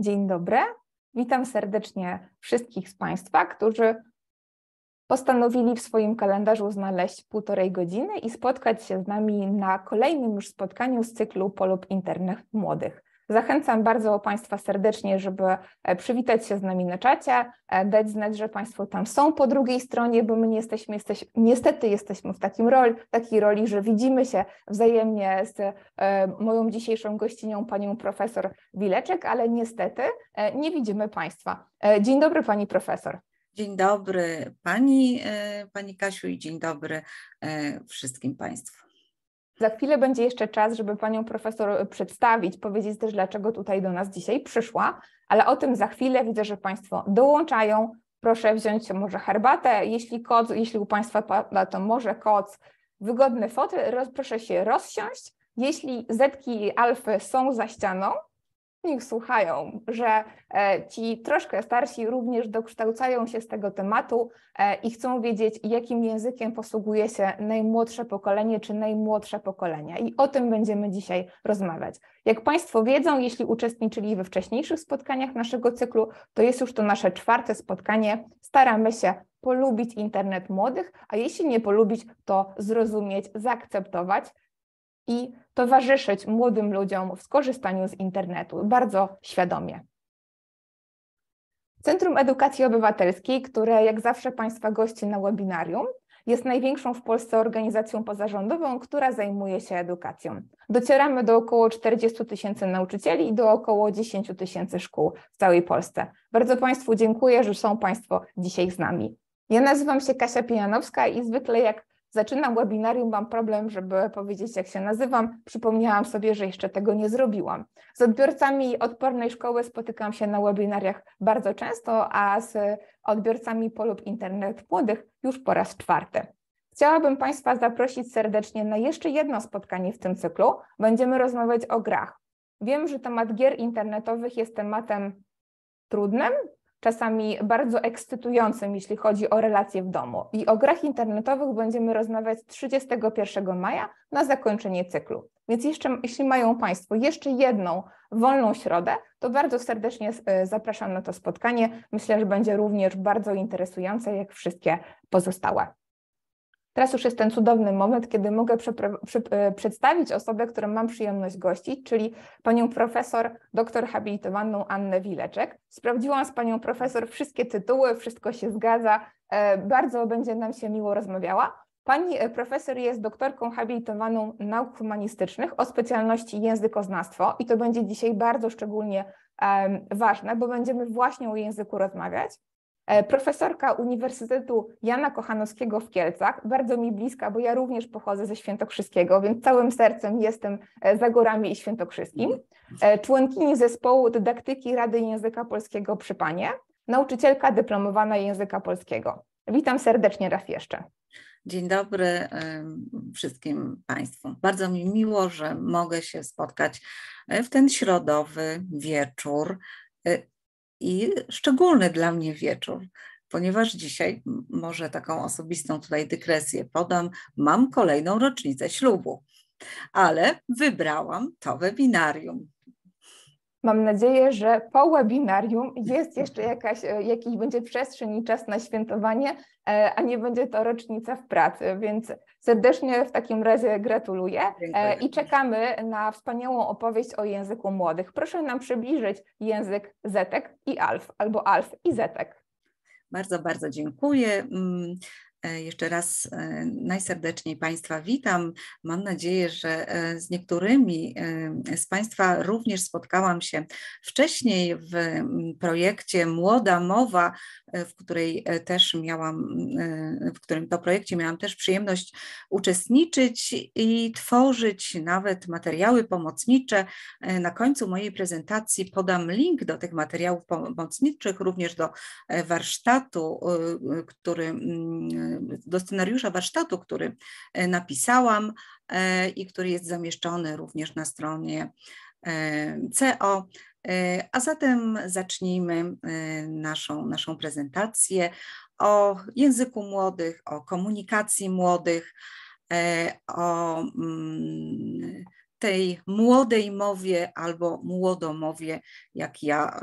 Dzień dobry. Witam serdecznie wszystkich z Państwa, którzy postanowili w swoim kalendarzu znaleźć półtorej godziny i spotkać się z nami na kolejnym już spotkaniu z cyklu Polub Internet Młodych. Zachęcam bardzo Państwa serdecznie, żeby e, przywitać się z nami na czacie, e, dać znać, że Państwo tam są po drugiej stronie, bo my nie jesteśmy, jesteśmy niestety jesteśmy w takim roli, takiej roli, że widzimy się wzajemnie z e, moją dzisiejszą gościnią, panią profesor Wileczek, ale niestety nie widzimy Państwa. Dzień dobry Pani Profesor. Dzień dobry Pani, Pani Kasiu i dzień dobry wszystkim Państwu. Za chwilę będzie jeszcze czas, żeby panią profesor e, przedstawić, powiedzieć też, dlaczego tutaj do nas dzisiaj przyszła, ale o tym za chwilę widzę, że państwo dołączają. Proszę wziąć może herbatę, jeśli koc, jeśli u państwa pada, to może koc, wygodny fotel, proszę się rozsiąść. Jeśli zetki alfy są za ścianą, nich słuchają, że e, ci troszkę starsi również dokształcają się z tego tematu e, i chcą wiedzieć, jakim językiem posługuje się najmłodsze pokolenie czy najmłodsze pokolenia. I o tym będziemy dzisiaj rozmawiać. Jak Państwo wiedzą, jeśli uczestniczyli we wcześniejszych spotkaniach naszego cyklu, to jest już to nasze czwarte spotkanie. Staramy się polubić internet młodych, a jeśli nie polubić, to zrozumieć, zaakceptować. I towarzyszyć młodym ludziom w skorzystaniu z internetu bardzo świadomie. Centrum Edukacji Obywatelskiej, które jak zawsze Państwa gości na webinarium, jest największą w Polsce organizacją pozarządową, która zajmuje się edukacją. Docieramy do około 40 tysięcy nauczycieli i do około 10 tysięcy szkół w całej Polsce. Bardzo Państwu dziękuję, że są Państwo dzisiaj z nami. Ja nazywam się Kasia Pijanowska i zwykle jak zaczynam webinarium, mam problem, żeby powiedzieć, jak się nazywam. Przypomniałam sobie, że jeszcze tego nie zrobiłam. Z odbiorcami odpornej szkoły spotykam się na webinariach bardzo często, a z odbiorcami polub internet młodych już po raz czwarty. Chciałabym Państwa zaprosić serdecznie na jeszcze jedno spotkanie w tym cyklu. Będziemy rozmawiać o grach. Wiem, że temat gier internetowych jest tematem trudnym, czasami bardzo ekscytującym, jeśli chodzi o relacje w domu. I o grach internetowych będziemy rozmawiać 31 maja na zakończenie cyklu. Więc jeszcze, jeśli mają Państwo jeszcze jedną wolną środę, to bardzo serdecznie e, zapraszam na to spotkanie. Myślę, że będzie również bardzo interesujące, jak wszystkie pozostałe. Teraz już jest ten cudowny moment, kiedy mogę e, przedstawić osobę, którą mam przyjemność gościć, czyli panią profesor, doktor habilitowaną Annę Wileczek. Sprawdziłam z panią profesor wszystkie tytuły, wszystko się zgadza, e, bardzo będzie nam się miło rozmawiała. Pani e, profesor jest doktorką habilitowaną nauk humanistycznych o specjalności językoznawstwo i to będzie dzisiaj bardzo szczególnie ważne, bo będziemy właśnie o języku rozmawiać. E, profesorka Uniwersytetu Jana Kochanowskiego w Kielcach, bardzo mi bliska, bo ja również pochodzę ze Świętokrzyskiego, więc całym sercem jestem e, za i Świętokrzyskim. Mhm. E, członkini zespołu dydaktyki Rady Języka Polskiego przy Panie, nauczycielka dyplomowana języka polskiego. Witam serdecznie raz jeszcze. Dzień dobry wszystkim Państwu. Bardzo mi miło, że mogę się spotkać w ten środowy wieczór i szczególny dla mnie wieczór, ponieważ dzisiaj, może taką osobistą tutaj dykresję podam, mam kolejną rocznicę ślubu, ale wybrałam to webinarium. Mam nadzieję, że po webinarium jest jeszcze jakaś, e, jakiś będzie przestrzeń i czas na świętowanie, e, a nie będzie to rocznica w pracy, więc serdecznie w takim razie gratuluję e, i czekamy na wspaniałą opowieść o języku młodych. Proszę nam przybliżyć język Zetek i Alf albo Alf i Zetek. Bardzo, bardzo dziękuję. Mm, E, jeszcze raz e, najserdeczniej Państwa witam. Mam nadzieję, że e, z niektórymi z Państwa również spotkałam się wcześniej w mm, projekcie Młoda Mowa, w której też miałam, w którym to projekcie miałam też przyjemność uczestniczyć i tworzyć nawet materiały pomocnicze. Na końcu mojej prezentacji podam link do tych materiałów pomocniczych, również do warsztatu, który mm, do scenariusza warsztatu, który e, napisałam e, i który jest zamieszczony również na stronie e, CO. A zatem zacznijmy naszą, naszą prezentację o języku młodych, o komunikacji młodych, o mm, tej młodej mowie albo młodomowie, jak ja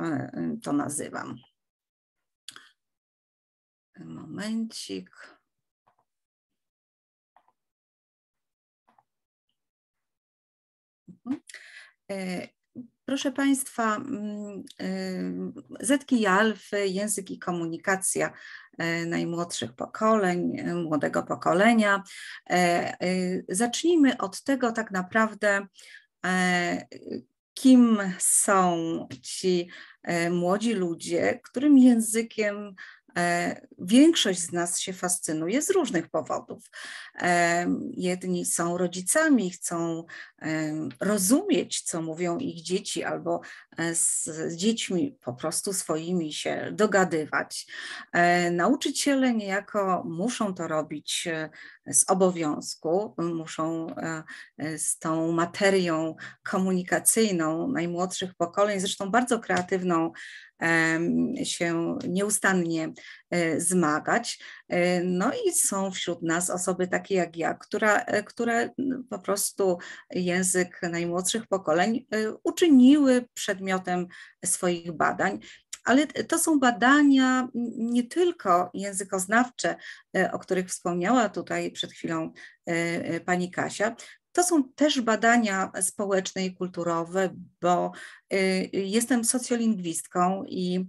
to nazywam. Momencik. E, proszę Państwa, mm, e, Zetki Jalfy, język i komunikacja e, najmłodszych pokoleń, młodego pokolenia. Zacznijmy od tego tak naprawdę, kim są ci młodzi ludzie, którym językiem E, większość z nas się fascynuje z różnych powodów. E, jedni są rodzicami, chcą e, rozumieć, co mówią ich dzieci, albo z dziećmi po prostu swoimi się dogadywać. Nauczyciele niejako muszą to robić z obowiązku, muszą z tą materią komunikacyjną najmłodszych pokoleń, zresztą bardzo kreatywną się nieustannie e, zmagać. E, no i są wśród nas osoby takie jak ja, która, e, które po prostu język najmłodszych pokoleń uczyniły przedmiotem swoich badań. Ale to są badania nie tylko językoznawcze, o których wspomniała tutaj przed chwilą pani Kasia, to są też badania społeczne i kulturowe, bo y, jestem socjolingwistką i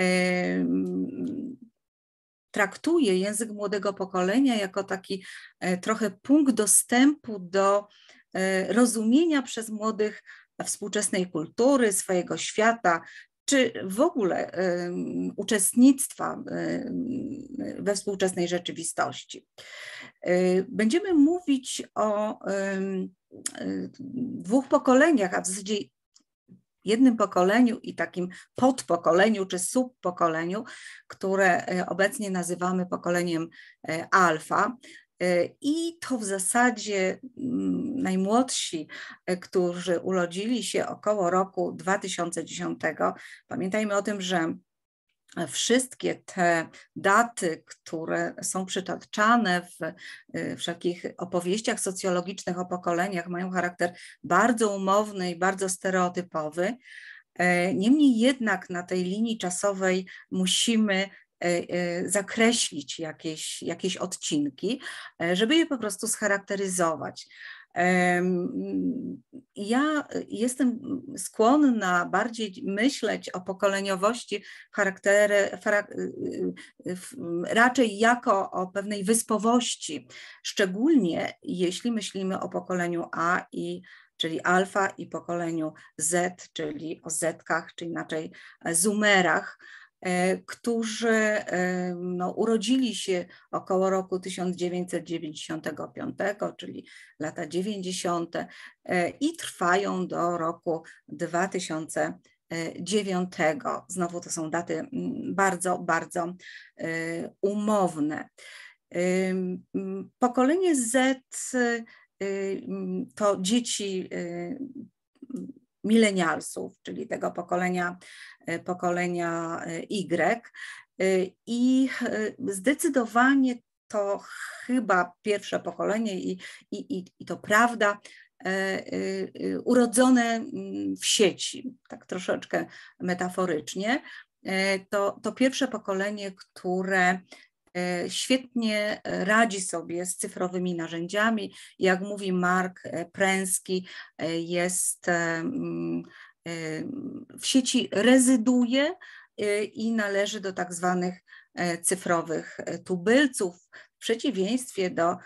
y, traktuje język młodego pokolenia jako taki e, trochę punkt dostępu do e, rozumienia przez młodych współczesnej kultury, swojego świata, czy w ogóle uczestnictwa we współczesnej rzeczywistości. Y, będziemy mówić o e, dwóch pokoleniach, a w zasadzie jednym pokoleniu i takim podpokoleniu czy subpokoleniu, które e, obecnie nazywamy pokoleniem e, alfa. Y, I to w zasadzie mm, najmłodsi, y, którzy urodzili się około roku 2010. Pamiętajmy o tym, że wszystkie te daty, które są przytaczane w y, wszelkich opowieściach socjologicznych o pokoleniach, mają charakter bardzo umowny i bardzo stereotypowy. Niemniej jednak na tej linii czasowej musimy E, e, zakreślić jakieś, jakieś odcinki, e, żeby je po prostu scharakteryzować. Ja jestem skłonna bardziej myśleć o pokoleniowości charaktery, y, y, raczej jako o pewnej wyspowości, szczególnie jeśli myślimy o pokoleniu A i czyli alfa i pokoleniu Z, czyli o zetkach, czy inaczej Zumerach. E, którzy e, no, urodzili się około roku 1995, czyli lata 90. E, i trwają do roku 2000. 9. Znowu to są daty bardzo, bardzo umowne. Pokolenie Z to dzieci milenialsów, czyli tego pokolenia, e, pokolenia e, Y. E, I zdecydowanie to chyba pierwsze pokolenie i, i, i, i to prawda, urodzone mm, w sieci, tak troszeczkę metaforycznie, to, to pierwsze pokolenie, które E, świetnie e, radzi sobie z cyfrowymi narzędziami. Jak mówi Mark e, Pręski, jest mm, w sieci rezyduje i należy do tak zwanych cyfrowych tubylców, w przeciwieństwie do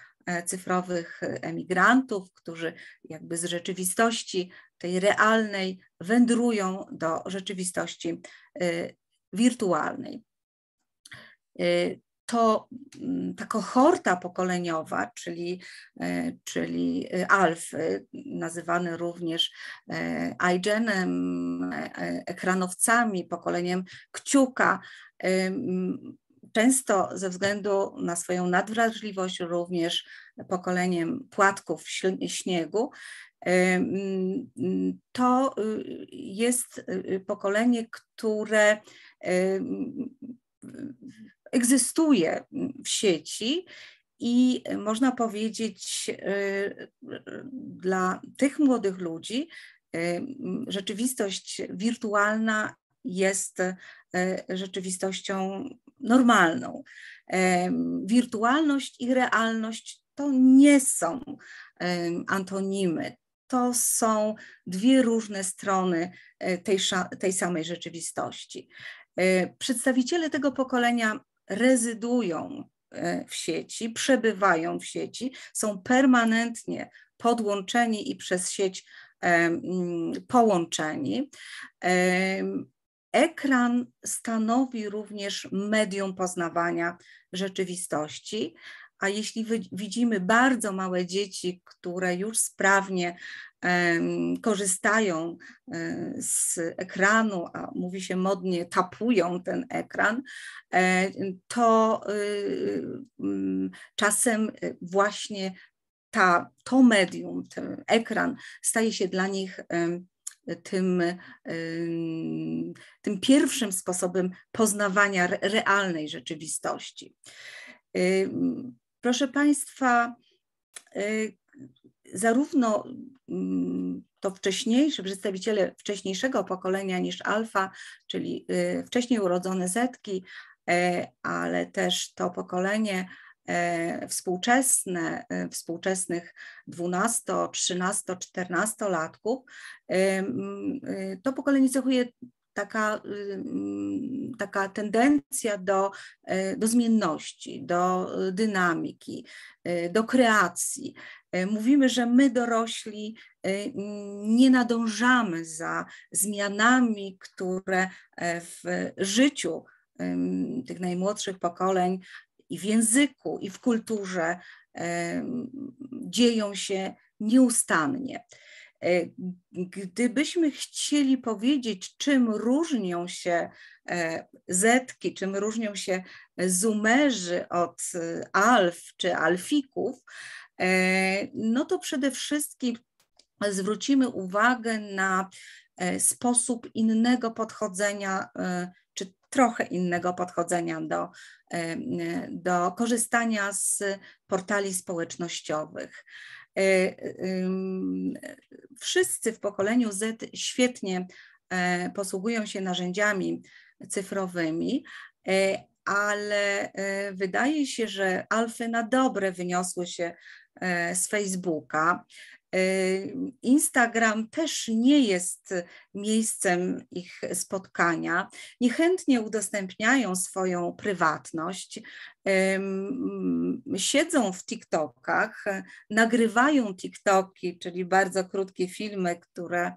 cyfrowych emigrantów, którzy jakby z rzeczywistości tej realnej wędrują do rzeczywistości wirtualnej to mm, ta kohorta pokoleniowa, czyli, e, czyli e, Alf, e, nazywany również iGenem, ekranowcami, pokoleniem kciuka, często ze względu na swoją nadwrażliwość również pokoleniem płatków śniegu, to y, jest y, pokolenie, które egzystuje w sieci i e, można powiedzieć e, dla tych młodych ludzi e, rzeczywistość wirtualna jest rzeczywistością normalną. Wirtualność i realność to nie są antonimy. To są dwie różne strony tej, tej samej rzeczywistości. Przedstawiciele tego pokolenia rezydują e, w sieci, przebywają w sieci, są permanentnie podłączeni i przez sieć e, połączeni. E, ekran stanowi również medium poznawania rzeczywistości, a jeśli widzimy bardzo małe dzieci, które już sprawnie korzystają e, z ekranu, a mówi się modnie, tapują ten ekran, e, to y, mm, czasem y, właśnie ta, to medium, ten ekran staje się dla nich tym, tym pierwszym sposobem poznawania realnej rzeczywistości. Proszę Państwa, y, zarówno mm, to wcześniejsze, przedstawiciele wcześniejszego pokolenia niż alfa, czyli y, wcześniej urodzone zetki, e, ale też to pokolenie e, współczesne, y, współczesnych 12, 13, 14 latków, to pokolenie cechuje taka, taka tendencja do, e, do zmienności, do e, dynamiki, e, do kreacji. Mówimy, że my dorośli nie nadążamy za zmianami, które w życiu tych najmłodszych pokoleń i w języku, i w kulturze dzieją się nieustannie. E, gdybyśmy chcieli powiedzieć, czym różnią się e, zetki, czym różnią się zumerzy od e, alf czy alfików, no to przede wszystkim zwrócimy uwagę na sposób innego podchodzenia, czy trochę innego podchodzenia do, do korzystania z portali społecznościowych. E, wszyscy w pokoleniu Z świetnie e, posługują się narzędziami cyfrowymi, e, ale wydaje się, że alfy na dobre wyniosły się z Facebooka. Instagram też nie jest miejscem ich spotkania. Niechętnie udostępniają swoją prywatność, siedzą w TikTokach, nagrywają TikToki, czyli bardzo krótkie filmy, które,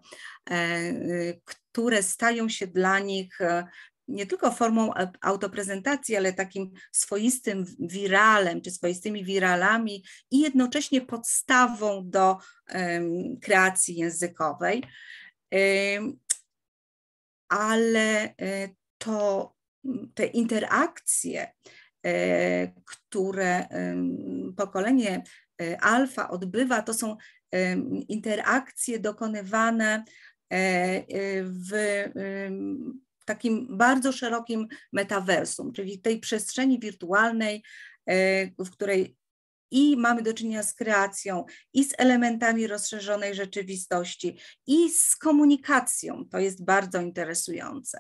e, które stają się dla nich nie tylko formą autoprezentacji, ale takim swoistym wiralem czy swoistymi wiralami i jednocześnie podstawą do um, kreacji językowej. Um, ale e, to te interakcje, e, które pokolenie e, alfa odbywa, to są interakcje dokonywane w takim bardzo szerokim metaversum, czyli tej przestrzeni wirtualnej, e, w której i mamy do czynienia z kreacją, i z elementami rozszerzonej rzeczywistości, i z komunikacją. To jest bardzo interesujące.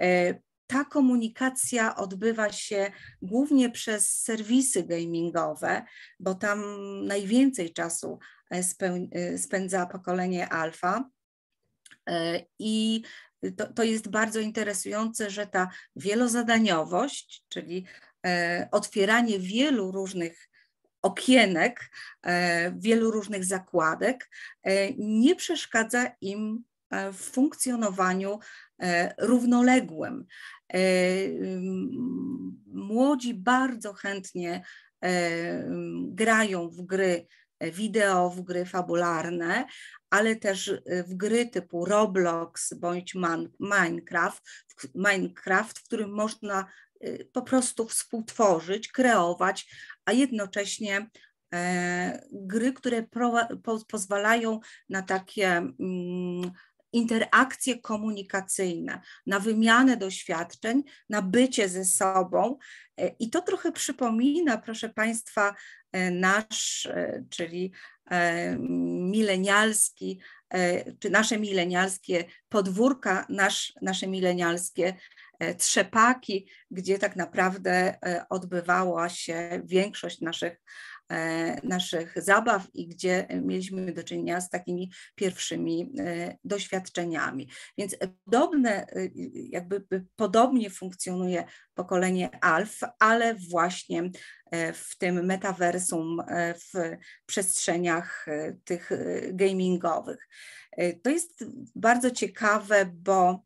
E, ta komunikacja odbywa się głównie przez serwisy gamingowe, bo tam najwięcej czasu e, spędza pokolenie alfa. I to, to jest bardzo interesujące, że ta wielozadaniowość, czyli e, otwieranie wielu różnych okienek, e, wielu różnych zakładek, e, nie przeszkadza im w funkcjonowaniu równoległym. Młodzi bardzo chętnie grają w gry wideo, w gry fabularne, ale też y, w gry typu Roblox bądź Minecraft, Minecraft, w którym można y, po prostu współtworzyć, kreować, a jednocześnie e, gry, które pozwalają na takie mm, interakcje komunikacyjne, na wymianę doświadczeń, na bycie ze sobą. E, I to trochę przypomina, proszę Państwa, e, nasz, e, czyli milenialski, czy nasze milenialskie podwórka, nasz, nasze milenialskie trzepaki, gdzie tak naprawdę odbywała się większość naszych E, naszych zabaw i gdzie mieliśmy do czynienia z takimi pierwszymi e, doświadczeniami. Więc podobne, e, jakby podobnie funkcjonuje pokolenie alf, ale właśnie w tym metaversum, w przestrzeniach tych gamingowych. To jest bardzo ciekawe, bo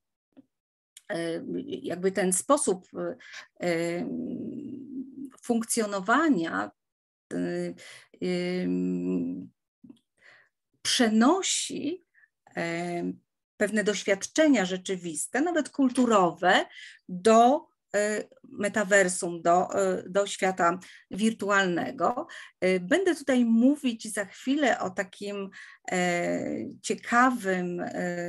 jakby ten sposób funkcjonowania Y, y, y, przenosi e, pewne doświadczenia rzeczywiste, nawet kulturowe, do e, metaversum, do, e, do świata wirtualnego. Będę tutaj mówić za chwilę o takim ciekawym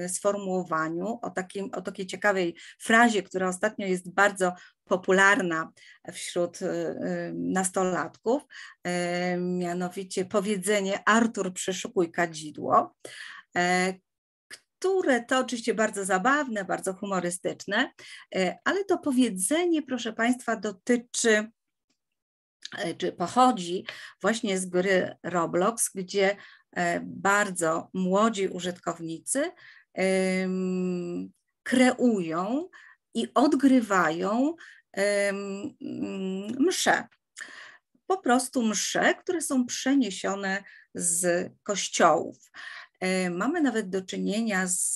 sformułowaniu, o, takim, o takiej ciekawej frazie, która ostatnio jest bardzo popularna wśród y, y, nastolatków, y, mianowicie powiedzenie Artur przeszukuj kadzidło, które to oczywiście bardzo zabawne, bardzo humorystyczne, ale to powiedzenie, proszę Państwa, dotyczy czy pochodzi właśnie z gry Roblox, gdzie bardzo młodzi użytkownicy kreują i odgrywają msze. Po prostu msze, które są przeniesione z kościołów. E, mamy nawet do czynienia z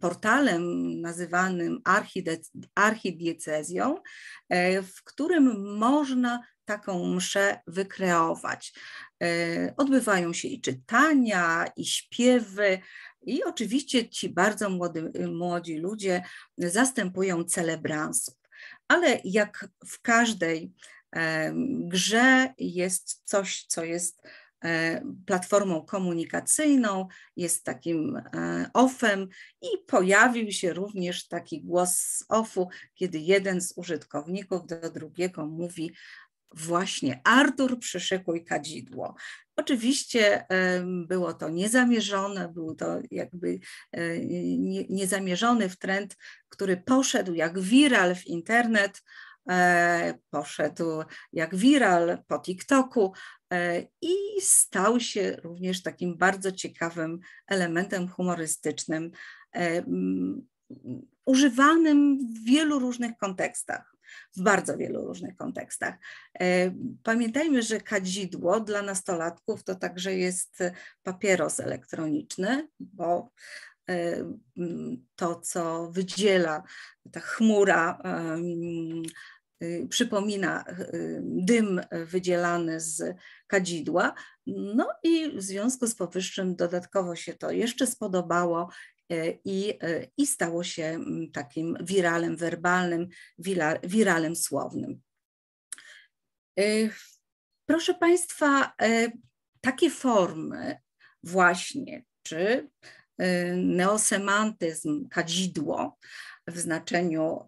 portalem nazywanym archidiecezją, e, w którym można taką mszę wykreować. E, odbywają się i czytania, i śpiewy, i oczywiście ci bardzo młody, młodzi ludzie zastępują celebrans. Ale jak w każdej grze jest coś, co jest platformą komunikacyjną, jest takim ofem i pojawił się również taki głos z ofu, kiedy jeden z użytkowników do drugiego mówi Właśnie, Artur przyszykuj kadzidło. Oczywiście było to niezamierzone, był to jakby e, niezamierzony trend, który poszedł jak wiral w internet, e, poszedł jak wiral po TikToku e, i stał się również takim bardzo ciekawym elementem humorystycznym, używanym w wielu różnych kontekstach w bardzo wielu różnych kontekstach. E, pamiętajmy, że kadzidło dla nastolatków to także jest papieros elektroniczny, bo e, to, co wydziela ta chmura, y, przypomina y, dym wydzielany z kadzidła. No i w związku z powyższym dodatkowo się to jeszcze spodobało E, i, e, i stało się mm, takim wiralem werbalnym, wiralem słownym. E, proszę Państwa, takie formy właśnie, czy neosemantyzm, kadzidło, w znaczeniu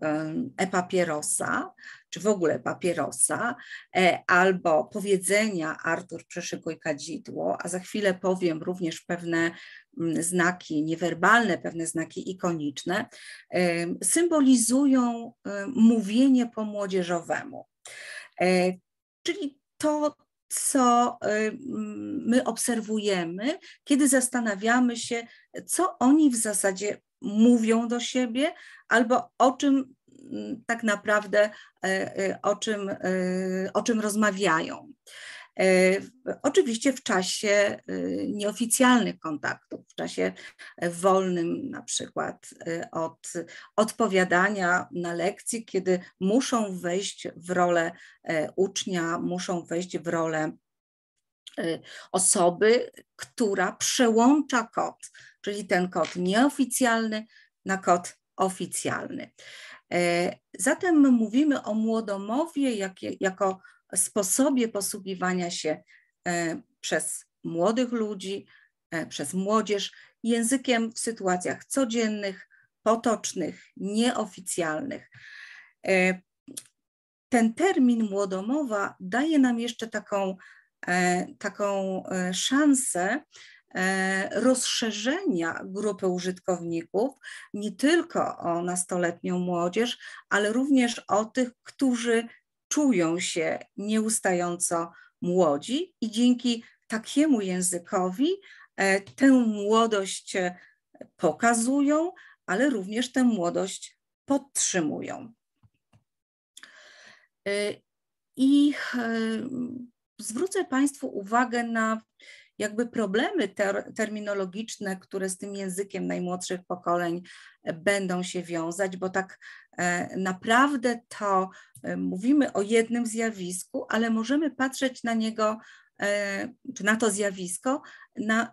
e-papierosa, czy w ogóle papierosa, e, albo powiedzenia Artur przeszykuj kadzidło, a za chwilę powiem również pewne znaki niewerbalne, pewne znaki ikoniczne, symbolizują mówienie po młodzieżowemu. E, czyli to, co my obserwujemy, kiedy zastanawiamy się, co oni w zasadzie mówią do siebie, albo o czym mm, tak naprawdę, e, e, o czym, e, o czym rozmawiają. Oczywiście w czasie nieoficjalnych kontaktów, w czasie wolnym, na przykład od odpowiadania na lekcji, kiedy muszą wejść w rolę ucznia, muszą wejść w rolę osoby, która przełącza kod, czyli ten kod nieoficjalny na kod oficjalny. E, zatem mówimy o młodomowie jak, jako sposobie posługiwania się e, przez młodych ludzi, e, przez młodzież językiem w sytuacjach codziennych, potocznych, nieoficjalnych. Ten termin młodomowa daje nam jeszcze taką, taką szansę E, rozszerzenia grupy użytkowników nie tylko o nastoletnią młodzież, ale również o tych, którzy czują się nieustająco młodzi i dzięki takiemu językowi e, tę młodość e, pokazują, ale również tę młodość podtrzymują. I zwrócę Państwu uwagę na jakby problemy ter terminologiczne, które z tym językiem najmłodszych pokoleń e, będą się wiązać, bo tak e, naprawdę to e, mówimy o jednym zjawisku, ale możemy patrzeć na niego czy na to zjawisko na,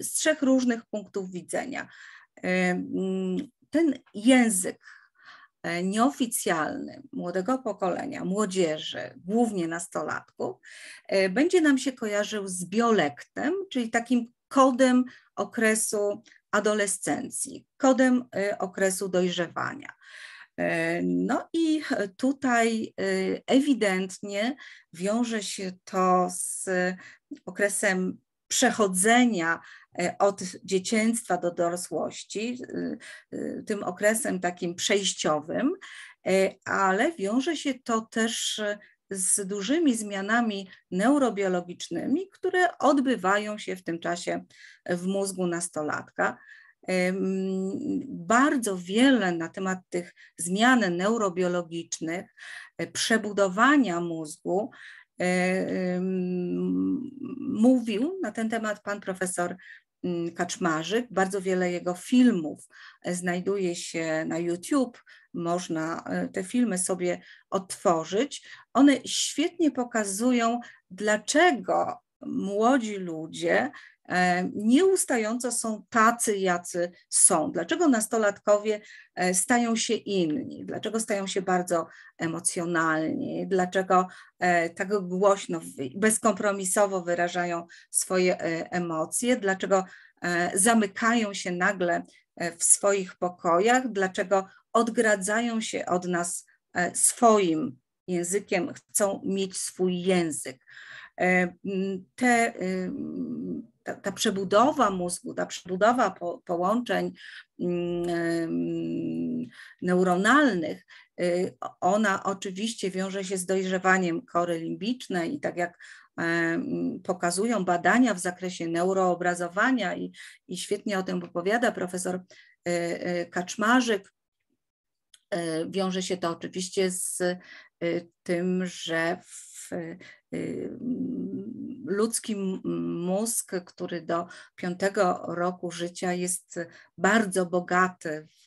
z trzech różnych punktów widzenia. Ten język, E, nieoficjalnym młodego pokolenia, młodzieży, głównie nastolatków, e, będzie nam się kojarzył z biolektem, czyli takim kodem okresu adolescencji, kodem e, okresu dojrzewania. No i tutaj ewidentnie wiąże się to z okresem przechodzenia E, od dzieciństwa do dorosłości, y, y, tym okresem takim przejściowym, e, ale wiąże się to też z dużymi zmianami neurobiologicznymi, które odbywają się w tym czasie w mózgu nastolatka. E, bardzo wiele na temat tych zmian neurobiologicznych, przebudowania mózgu E, mówił na ten temat pan profesor mm, Kaczmarzyk. Bardzo wiele jego filmów e, znajduje się na YouTube. Można e, te filmy sobie odtworzyć. One świetnie pokazują, dlaczego młodzi ludzie E, nieustająco są tacy, jacy są. Dlaczego nastolatkowie e, stają się inni? Dlaczego stają się bardzo emocjonalni? Dlaczego e, tak głośno, bezkompromisowo wyrażają swoje emocje? Dlaczego zamykają się nagle w swoich pokojach? Dlaczego odgradzają się od nas swoim językiem, chcą mieć swój język? Te ta, ta przebudowa mózgu, ta przebudowa po, połączeń mm, neuronalnych, y, ona oczywiście wiąże się z dojrzewaniem kory limbicznej i tak jak pokazują badania w zakresie neuroobrazowania i, i świetnie o tym opowiada profesor y, y, Kaczmarzyk, wiąże się to oczywiście z tym, że w ludzki mózg, który do piątego roku życia jest bardzo bogaty w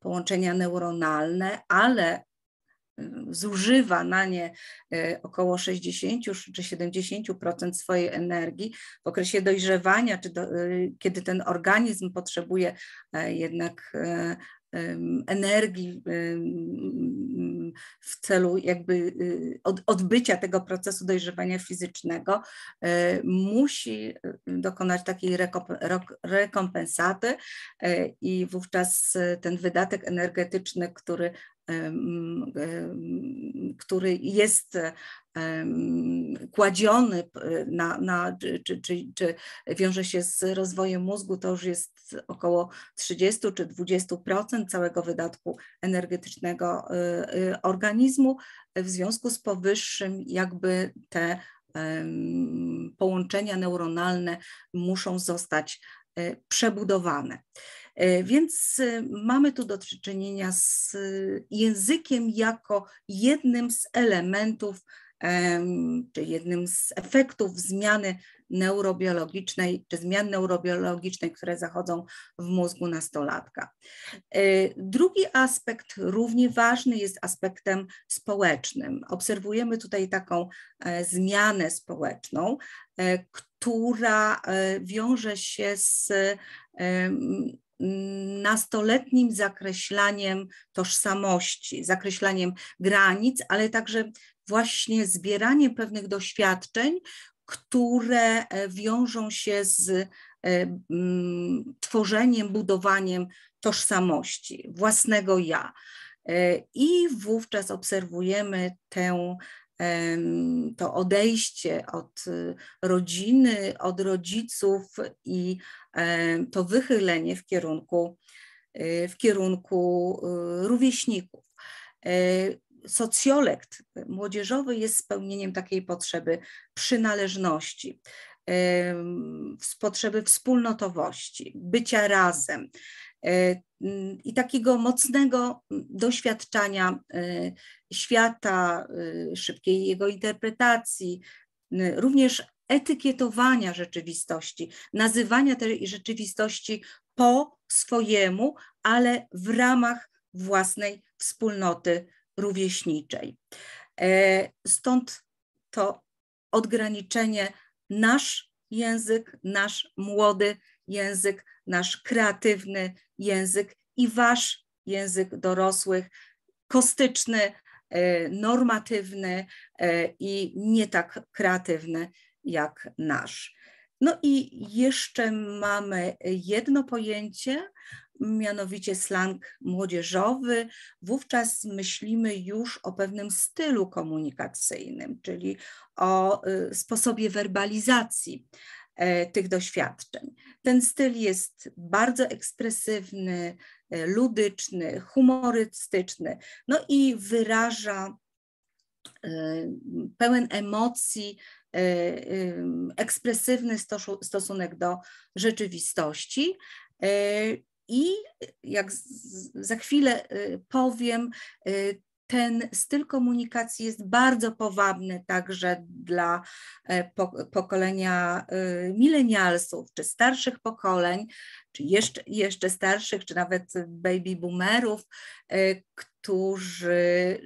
połączenia neuronalne, ale y, zużywa na nie y, około 60 czy 70% swojej energii w okresie dojrzewania, czy do, y, kiedy ten organizm potrzebuje e, jednak e, energii w celu jakby y, odbycia tego procesu dojrzewania fizycznego, e, musi y, dokonać takiej rekompensaty e, i wówczas e, ten wydatek energetyczny, który który jest kładziony na, na czy, czy, czy wiąże się z rozwojem mózgu, to już jest około 30 czy 20% całego wydatku energetycznego y, y, organizmu. W związku z powyższym, jakby te połączenia neuronalne muszą zostać y, przebudowane. Więc mamy tu do czynienia z językiem jako jednym z elementów czy jednym z efektów zmiany neurobiologicznej, czy zmian neurobiologicznych, które zachodzą w mózgu nastolatka. Y, drugi aspekt, równie ważny, jest aspektem społecznym. Obserwujemy tutaj taką e, zmianę społeczną, e, która e, wiąże się z nastoletnim zakreślaniem tożsamości, zakreślaniem granic, ale także właśnie zbieranie pewnych doświadczeń, które e, wiążą się z e, mm, tworzeniem, budowaniem tożsamości, własnego ja. E, I wówczas obserwujemy tę to odejście od y, rodziny, od rodziców i to wychylenie w kierunku, y, w kierunku y, rówieśników. E, socjolekt młodzieżowy jest spełnieniem takiej potrzeby przynależności, potrzeby wspólnotowości, bycia razem. E, mm, i takiego mocnego mm, doświadczania e, świata, e, szybkiej jego interpretacji, również etykietowania rzeczywistości, nazywania tej rzeczywistości po swojemu, ale w ramach własnej wspólnoty rówieśniczej. Stąd to odgraniczenie nasz język, nasz młody język, nasz kreatywny język i wasz język dorosłych, kostyczny, e, normatywny e, i nie tak kreatywny jak nasz. No i jeszcze mamy jedno pojęcie, mianowicie slang młodzieżowy. Wówczas myślimy już o pewnym stylu komunikacyjnym, czyli o y, sposobie werbalizacji e, tych doświadczeń. Ten styl jest bardzo ekspresywny, e, ludyczny, humorystyczny, no i wyraża e, pełen emocji, e, ekspresywny stosunek do rzeczywistości. I jak za chwilę powiem, ten styl komunikacji jest bardzo powabny także dla e, pokolenia e, milenialsów czy starszych pokoleń, czy jeszcze, jeszcze starszych, czy nawet baby boomerów, e, którzy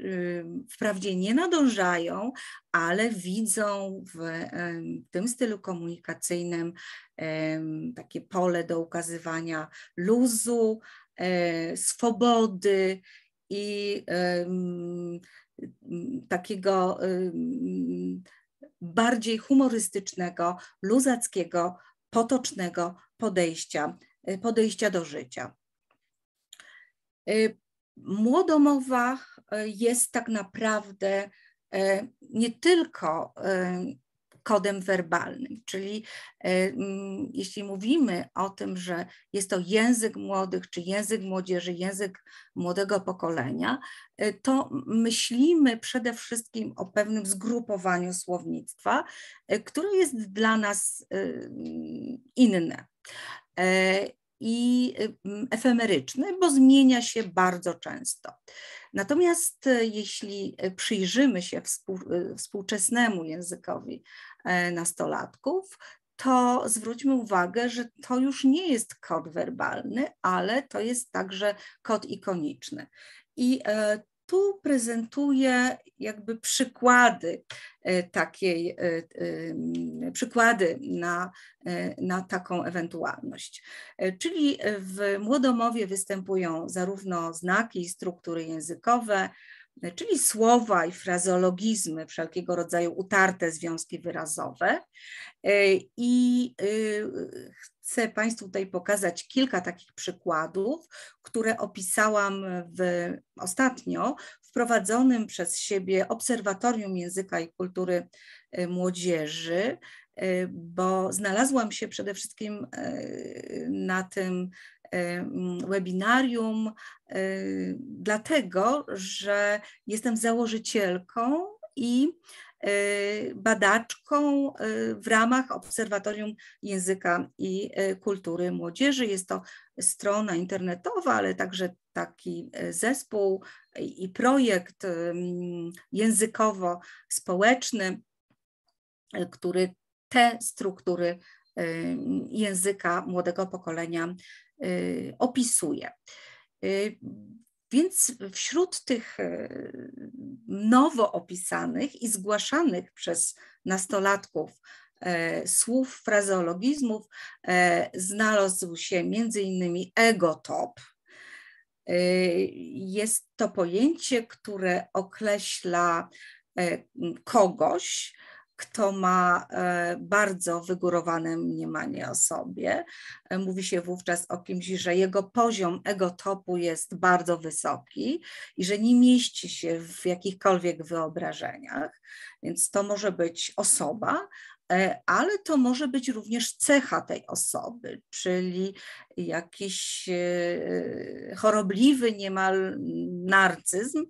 wprawdzie nie nadążają, ale widzą w tym stylu komunikacyjnym takie pole do ukazywania luzu, swobody, i takiego bardziej humorystycznego, luzackiego, potocznego podejścia, e, podejścia do życia. E, młodomowa e, jest tak naprawdę nie tylko kodem werbalnym. Czyli e, mm, jeśli mówimy o tym, że jest to język młodych, czy język młodzieży, język młodego pokolenia, e, to myślimy przede wszystkim o pewnym zgrupowaniu słownictwa, e, które jest dla nas inne i mm, efemeryczny, bo zmienia się bardzo często. Natomiast jeśli przyjrzymy się współczesnemu językowi E, nastolatków, to zwróćmy uwagę, że to już nie jest kod werbalny, ale to jest także kod ikoniczny. I e, tu prezentuję jakby przykłady e, takiej, przykłady na, na taką ewentualność. Czyli w młodomowie występują zarówno znaki i struktury językowe, E, czyli słowa i frazeologizmy, wszelkiego rodzaju utarte związki wyrazowe. E, I e, chcę Państwu tutaj pokazać kilka takich przykładów, które opisałam w, ostatnio wprowadzonym przez siebie Obserwatorium Języka i Kultury Młodzieży, bo znalazłam się przede wszystkim na tym webinarium, dlatego że jestem założycielką i e, badaczką e, w ramach Obserwatorium Języka i e, Kultury Młodzieży. Jest to strona internetowa, ale także taki zespół i projekt językowo-społeczny, który te struktury języka młodego pokolenia Y, opisuje. Y, więc wśród tych y, nowo opisanych i zgłaszanych przez nastolatków słów, frazeologizmów znalazł się między innymi egotop. Jest to pojęcie, które określa kogoś, kto ma e, bardzo wygórowane mniemanie o sobie. E, mówi się wówczas o kimś, że jego poziom egotopu jest bardzo wysoki i że nie mieści się w jakichkolwiek wyobrażeniach. Więc to może być osoba, e, ale to może być również cecha tej osoby, czyli jakiś chorobliwy niemal narcyzm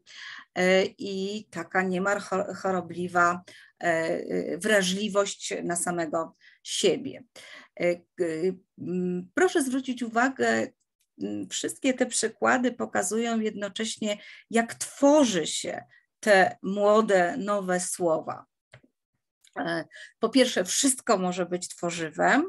i taka niemal chorobliwa E, e, wrażliwość na samego siebie. E, proszę zwrócić uwagę, wszystkie te przykłady pokazują jednocześnie, jak tworzy się te młode, nowe słowa. Po pierwsze, wszystko może być tworzywem,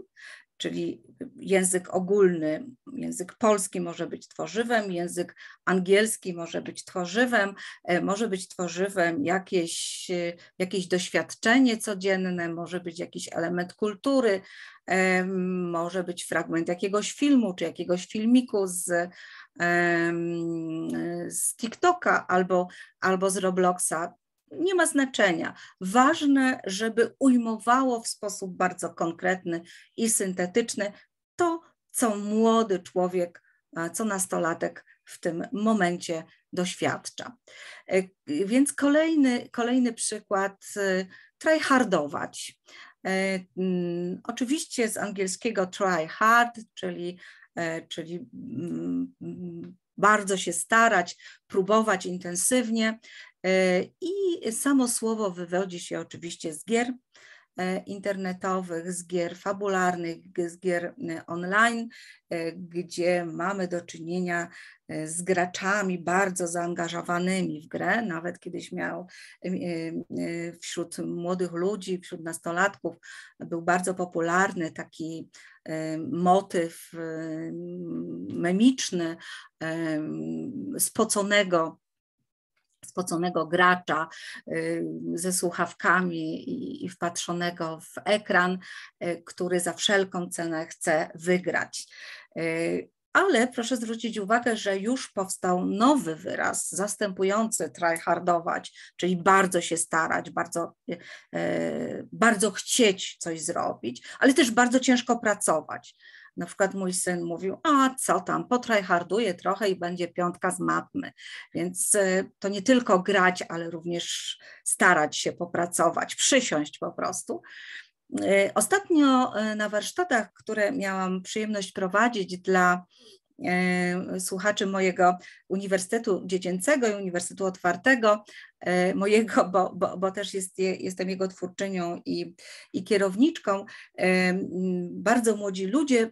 czyli język ogólny, język polski może być tworzywem, język angielski może być tworzywem, e, może być tworzywem jakieś, e, jakieś doświadczenie codzienne, może być jakiś element kultury, e, może być fragment jakiegoś filmu czy jakiegoś filmiku z, z TikToka albo, albo z Robloxa nie ma znaczenia. Ważne, żeby ujmowało w sposób bardzo konkretny i syntetyczny to, co młody człowiek, co nastolatek w tym momencie doświadcza. E, więc kolejny, kolejny przykład, e, try hardować. E, mm, oczywiście z angielskiego try hard, czyli, czyli mm, mm, bardzo się starać, próbować intensywnie. E, I samo słowo wywodzi się oczywiście z gier e, internetowych, z gier fabularnych, z gier e, online, gdzie mamy do czynienia z graczami bardzo zaangażowanymi w grę. Nawet kiedyś miał wśród młodych ludzi, wśród nastolatków był bardzo popularny taki motyw memiczny spoconego spoconego gracza y, ze słuchawkami i, i wpatrzonego w ekran, y, który za wszelką cenę chce wygrać y, ale proszę zwrócić uwagę, że już powstał nowy wyraz zastępujący tryhardować, czyli bardzo się starać, bardzo, bardzo chcieć coś zrobić, ale też bardzo ciężko pracować. Na przykład mój syn mówił, a co tam, potrajharduję trochę i będzie piątka z matmy. Więc y, to nie tylko grać, ale również starać się popracować, przysiąść po prostu. Y, ostatnio y, na warsztatach, które miałam przyjemność prowadzić dla słuchaczy mojego Uniwersytetu Dziecięcego i Uniwersytetu Otwartego E, mojego, bo, bo, bo też jest, jestem jego twórczynią i, i kierowniczką, e, bardzo młodzi ludzie e,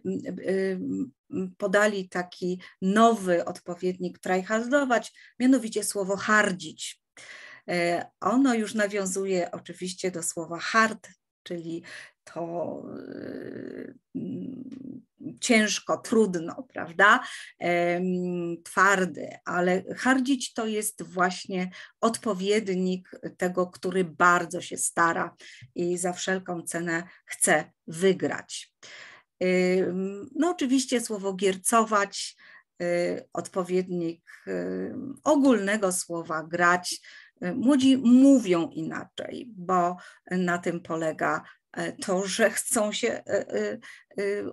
podali taki nowy odpowiednik tryhardować, mianowicie słowo hardzić. Ono już nawiązuje oczywiście do słowa hard, czyli to y, mm, ciężko, trudno, prawda? Twardy, ale hardzić to jest właśnie odpowiednik tego, który bardzo się stara i za wszelką cenę chce wygrać. No, oczywiście słowo giercować, y, odpowiednik y, ogólnego słowa grać. Młodzi mówią inaczej, bo na tym polega E, to, że chcą się e, e,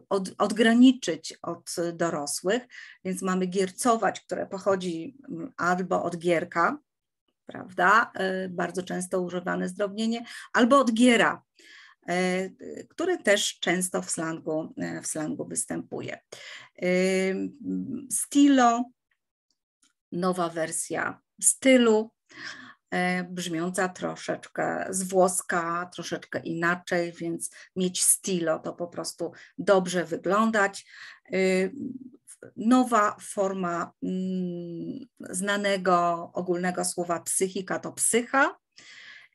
od, odgraniczyć od dorosłych, więc mamy giercować, które pochodzi mm, albo od gierka, prawda, bardzo często używane zdrobnienie, albo od giera, który też często w slangu, w slangu występuje. Stilo, nowa wersja stylu, E, brzmiąca troszeczkę z włoska, troszeczkę inaczej, więc mieć stilo to po prostu dobrze wyglądać. Y, nowa forma mm, znanego ogólnego słowa psychika to psycha,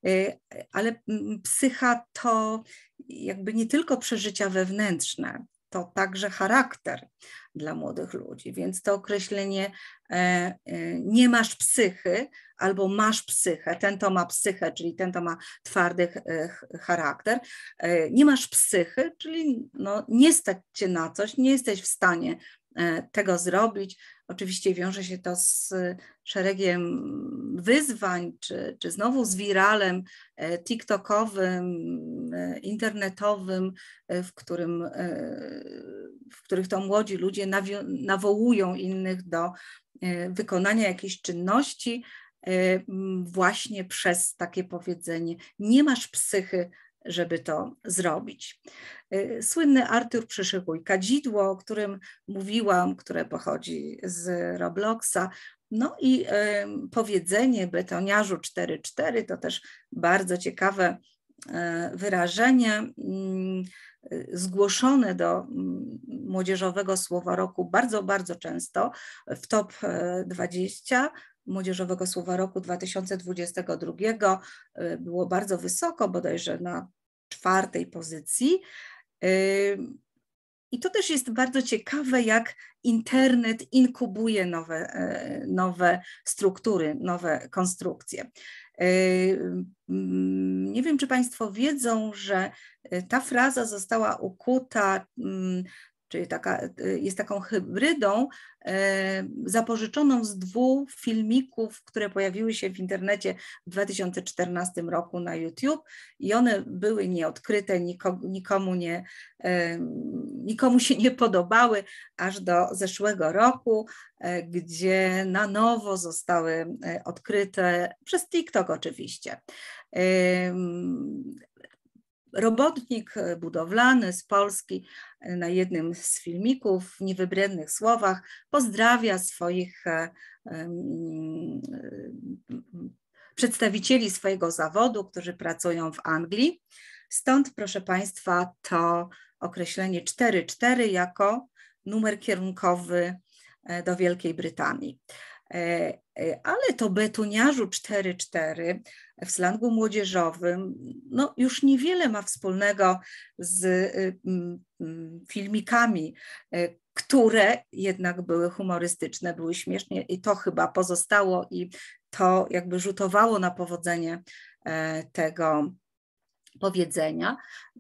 y, ale mm, psycha to jakby nie tylko przeżycia wewnętrzne, to także charakter dla młodych ludzi. Więc to określenie e, e, nie masz psychy albo masz psychę, ten to ma psychę, czyli ten to ma twardy e, charakter, nie masz psychy, czyli no, nie stać cię na coś, nie jesteś w stanie E, tego zrobić. Oczywiście wiąże się to z szeregiem wyzwań, czy, czy znowu z wiralem e, TikTokowym, e, internetowym, w którym w których to młodzi ludzie nawołują innych do wykonania jakiejś czynności, właśnie przez takie powiedzenie: Nie masz psychy żeby to zrobić. Y, słynny Artur Przyszykuj, kadzidło, o którym mówiłam, które pochodzi z Robloxa, no i powiedzenie betoniarzu 4.4 to też bardzo ciekawe e, wyrażenie mm, y, zgłoszone do mm, młodzieżowego słowa roku bardzo, bardzo często w top 20 e, Młodzieżowego Słowa roku 2022 y, było bardzo wysoko, bodajże na czwartej pozycji. Y, I to też jest bardzo ciekawe, jak internet inkubuje nowe, e, nowe struktury, nowe konstrukcje. Y, mm, nie wiem, czy Państwo wiedzą, że ta fraza została ukuta mm, czyli taka, y, jest taką hybrydą y, zapożyczoną z dwóch filmików, które pojawiły się w internecie w 2014 roku na YouTube i one były nieodkryte, nikomu, nie, y, nikomu się nie podobały aż do zeszłego roku, gdzie na nowo zostały odkryte przez TikTok oczywiście robotnik e, budowlany z Polski e, na jednym z filmików w niewybrednych słowach pozdrawia swoich e, przedstawicieli swojego zawodu, którzy pracują w Anglii. Stąd, proszę Państwa, to określenie 4-4 jako numer kierunkowy do Wielkiej Brytanii. E, e, ale to betuniarzu 4-4 w slangu młodzieżowym no, już niewiele ma wspólnego z y, filmikami, e, które jednak były humorystyczne, były śmieszne i to chyba pozostało i to jakby rzutowało na powodzenie tego powiedzenia,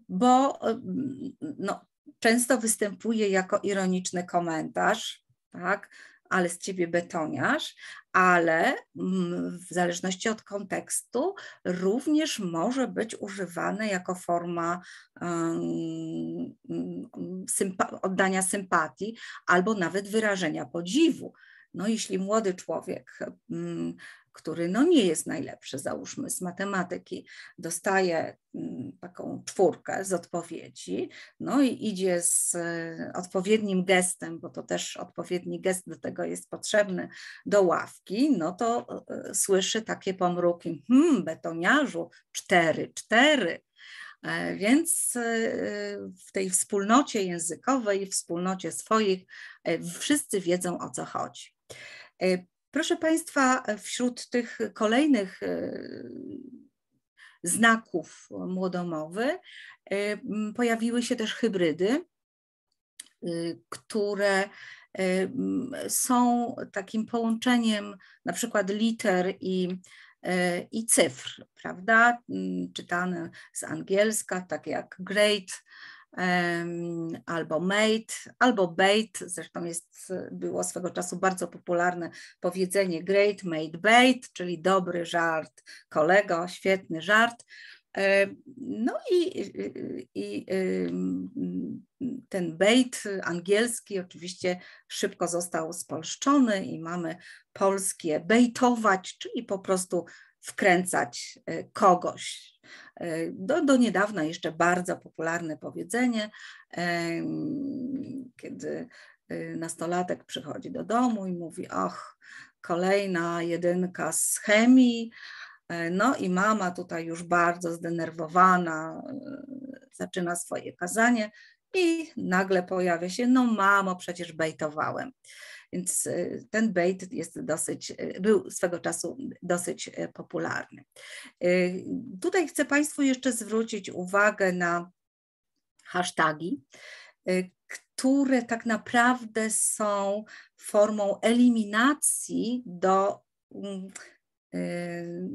bo no, często występuje jako ironiczny komentarz, tak? ale z ciebie betoniarz, ale mm, w zależności od kontekstu również może być używane jako forma mm, sympa oddania sympatii albo nawet wyrażenia podziwu. No, jeśli młody człowiek mm, który no nie jest najlepszy, załóżmy z matematyki, dostaje mm, taką czwórkę z odpowiedzi, no i idzie z e, odpowiednim gestem, bo to też odpowiedni gest do tego jest potrzebny, do ławki, no to e, e, słyszy takie pomruki, hmm, betoniarzu, cztery, cztery. Więc w tej wspólnocie językowej, wspólnocie swoich, wszyscy wiedzą o co chodzi. Proszę Państwa, wśród tych kolejnych e, znaków młodomowy e, pojawiły się też hybrydy, e, które są takim połączeniem na przykład liter i, i cyfr, prawda? Czytane z angielska, tak jak great, albo mate, albo bait, zresztą jest, było swego czasu bardzo popularne powiedzenie great mate bait, czyli dobry żart, kolego, świetny żart. No i, i, ten bait angielski oczywiście szybko został spolszczony i mamy polskie baitować, czyli po prostu wkręcać e, kogoś, E, do, do niedawna jeszcze bardzo popularne powiedzenie, e, kiedy e, nastolatek przychodzi do domu i mówi: Och, kolejna jedynka z chemii. No i mama tutaj już bardzo zdenerwowana zaczyna swoje kazanie i nagle pojawia się: No, mamo, przecież bejtowałem. Więc e, ten bait jest dosyć, e, był swego czasu dosyć e, popularny. Tutaj chcę Państwu jeszcze zwrócić uwagę na hasztagi, które tak naprawdę są formą eliminacji do mm,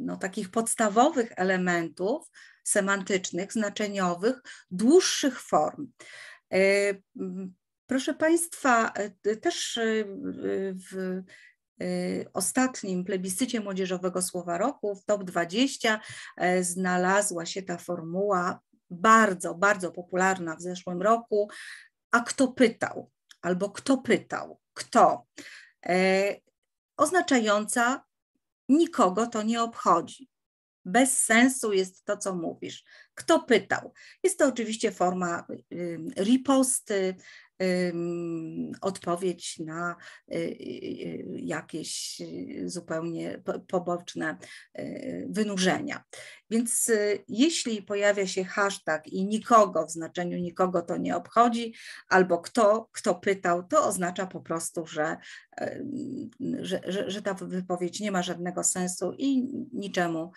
no, takich podstawowych elementów semantycznych, znaczeniowych, dłuższych form. Proszę Państwa, e, e, też e, w ostatnim plebiscycie młodzieżowego słowa roku w top 20 znalazła się ta formuła bardzo, bardzo popularna w zeszłym roku. A kto pytał? Albo kto pytał? Kto? Oznaczająca nikogo to nie obchodzi. Bez sensu jest to, co mówisz. Kto pytał? Jest to oczywiście forma y, riposty, odpowiedź na y, y, jakieś y, zupełnie poboczne wynurzenia. Więc jeśli pojawia się hashtag i nikogo w znaczeniu nikogo to nie obchodzi, albo kto, kto pytał, to oznacza po prostu, że, że, że, że ta wypowiedź nie ma żadnego sensu i niczemu,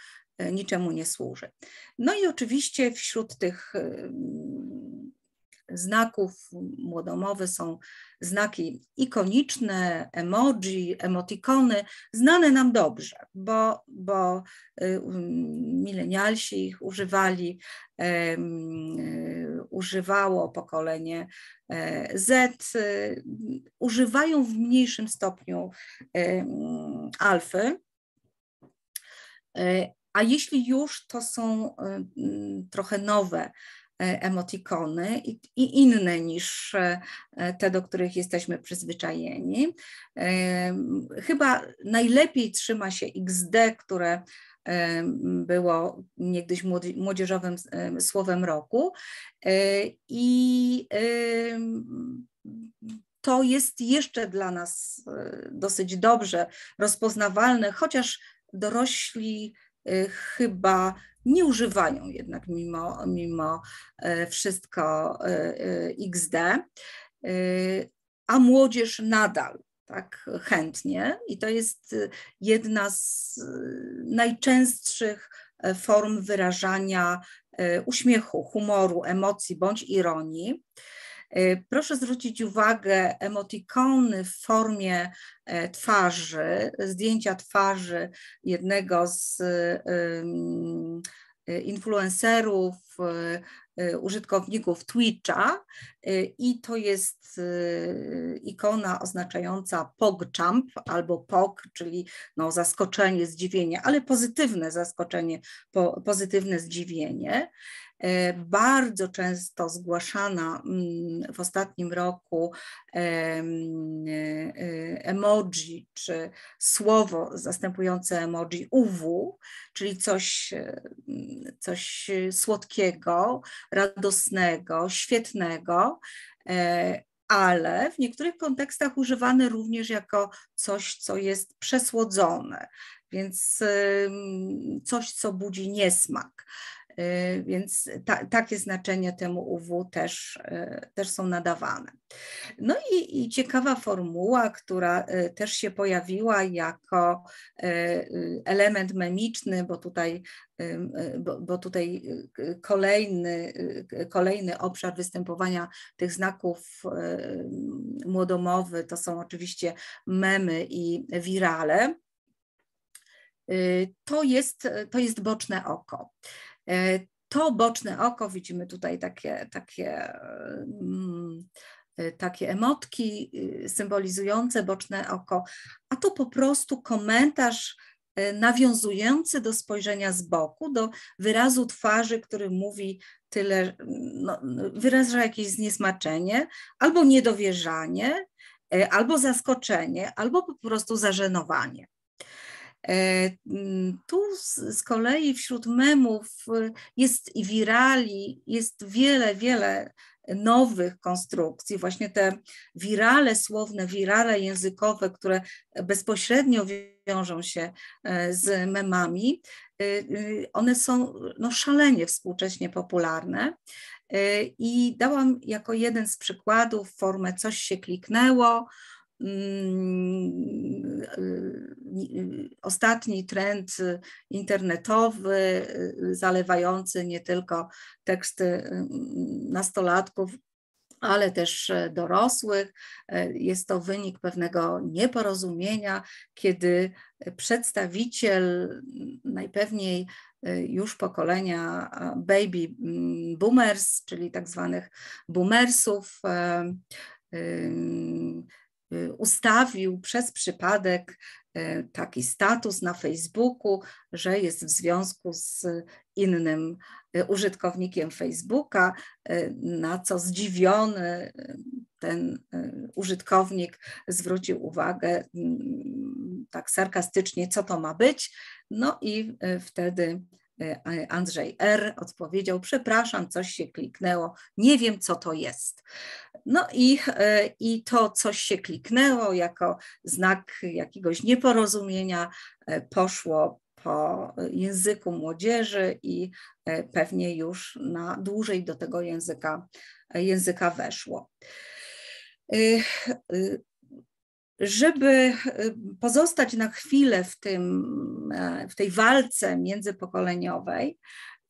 niczemu nie służy. No i oczywiście wśród tych znaków. Młodomowy są znaki ikoniczne, emoji, emotikony, znane nam dobrze, bo, bo y, milenialsi ich używali, y, używało pokolenie e, Z, y, używają w mniejszym stopniu alfy. E, a jeśli już, to są trochę nowe E, emotikony i, i inne niż e, te, do których jesteśmy przyzwyczajeni. E, chyba najlepiej trzyma się XD, które było niegdyś młodzieżowym słowem roku. I to jest jeszcze dla nas dosyć dobrze rozpoznawalne, chociaż dorośli chyba nie używają jednak mimo, mimo e, wszystko e, e, XD, a młodzież nadal tak chętnie i to jest jedna z najczęstszych form wyrażania uśmiechu, humoru, emocji bądź ironii. Y, proszę zwrócić uwagę emotikony w formie e, twarzy, zdjęcia twarzy jednego z y, influencerów, y, użytkowników Twitcha i to jest ikona oznaczająca PogChamp albo POG, czyli no zaskoczenie, zdziwienie, ale pozytywne zaskoczenie, po, pozytywne zdziwienie. E, bardzo często zgłaszana mm, w ostatnim roku e, mm, e, emoji czy słowo zastępujące emoji UW, czyli coś, coś słodkiego, radosnego, świetnego ale w niektórych kontekstach używane również jako coś, co jest przesłodzone, więc coś, co budzi niesmak. Y, więc ta, takie znaczenie temu UW też, y, też są nadawane. No i, i ciekawa formuła, która y, też się pojawiła jako element memiczny, bo tutaj bo, bo, tutaj kolejny, kolejny obszar występowania tych znaków młodomowy to są oczywiście memy i wirale. To jest, to jest boczne oko. E, to boczne oko, widzimy tutaj takie, takie, mm, e, takie emotki y, symbolizujące boczne oko, a to po prostu komentarz e, nawiązujący do spojrzenia z boku, do wyrazu twarzy, który mówi tyle, no, wyraża jakieś zniesmaczenie albo niedowierzanie, albo zaskoczenie, albo po prostu zażenowanie. E, mm, tu z kolei wśród memów y, jest i wirali, jest wiele, wiele nowych konstrukcji, właśnie te wirale słowne, wirale językowe, które bezpośrednio wiążą się e, z memami, y, y, one są no, szalenie współcześnie popularne. E, I dałam jako jeden z przykładów formę coś się kliknęło, Mm, y, y, ostatni trend internetowy, y, zalewający nie tylko teksty nastolatków, ale też dorosłych. E, jest to wynik pewnego nieporozumienia, kiedy przedstawiciel najpewniej już pokolenia baby mm, boomers, czyli tak zwanych boomersów, e, Y, ustawił przez przypadek y, taki status na Facebooku, że jest w związku z innym y, użytkownikiem Facebooka, na co zdziwiony ten użytkownik zwrócił uwagę mm, tak sarkastycznie, co to ma być. No i wtedy E, Andrzej R. odpowiedział: Przepraszam, coś się kliknęło, nie wiem co to jest. No i, e, i to coś się kliknęło jako znak jakiegoś nieporozumienia, e, poszło po języku młodzieży i pewnie już na dłużej do tego języka, języka weszło żeby y, pozostać na chwilę w, tym, e, w tej walce międzypokoleniowej,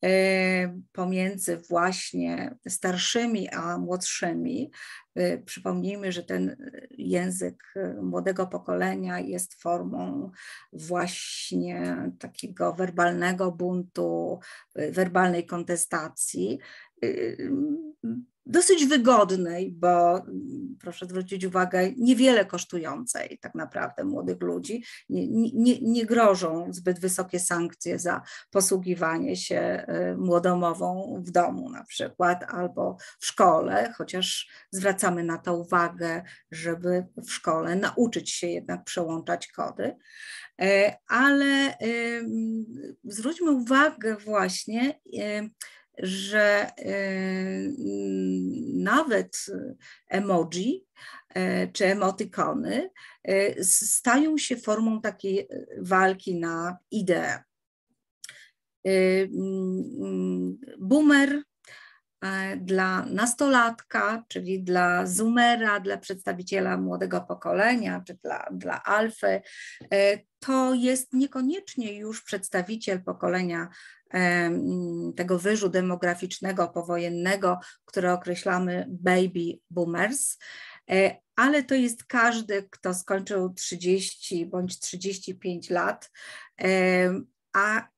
y, pomiędzy właśnie starszymi a młodszymi. Y, przypomnijmy, że ten język młodego pokolenia jest formą właśnie takiego werbalnego buntu, werbalnej kontestacji dosyć wygodnej, bo proszę zwrócić uwagę, niewiele kosztującej tak naprawdę młodych ludzi. Nie, nie, nie grożą zbyt wysokie sankcje za posługiwanie się y, młodomową w domu na przykład albo w szkole, chociaż zwracamy na to uwagę, żeby w szkole nauczyć się jednak przełączać kody. E, ale zwróćmy uwagę właśnie, że y, y, nawet emoji y, czy emotykony stają się formą takiej walki na ideę. Boomer e, dla nastolatka, czyli dla zoomera, dla przedstawiciela młodego pokolenia, czy dla, dla alfy, e, to jest niekoniecznie już przedstawiciel pokolenia tego wyżu demograficznego powojennego, które określamy baby boomers, e, ale to jest każdy, kto skończył 30 bądź 35 lat, a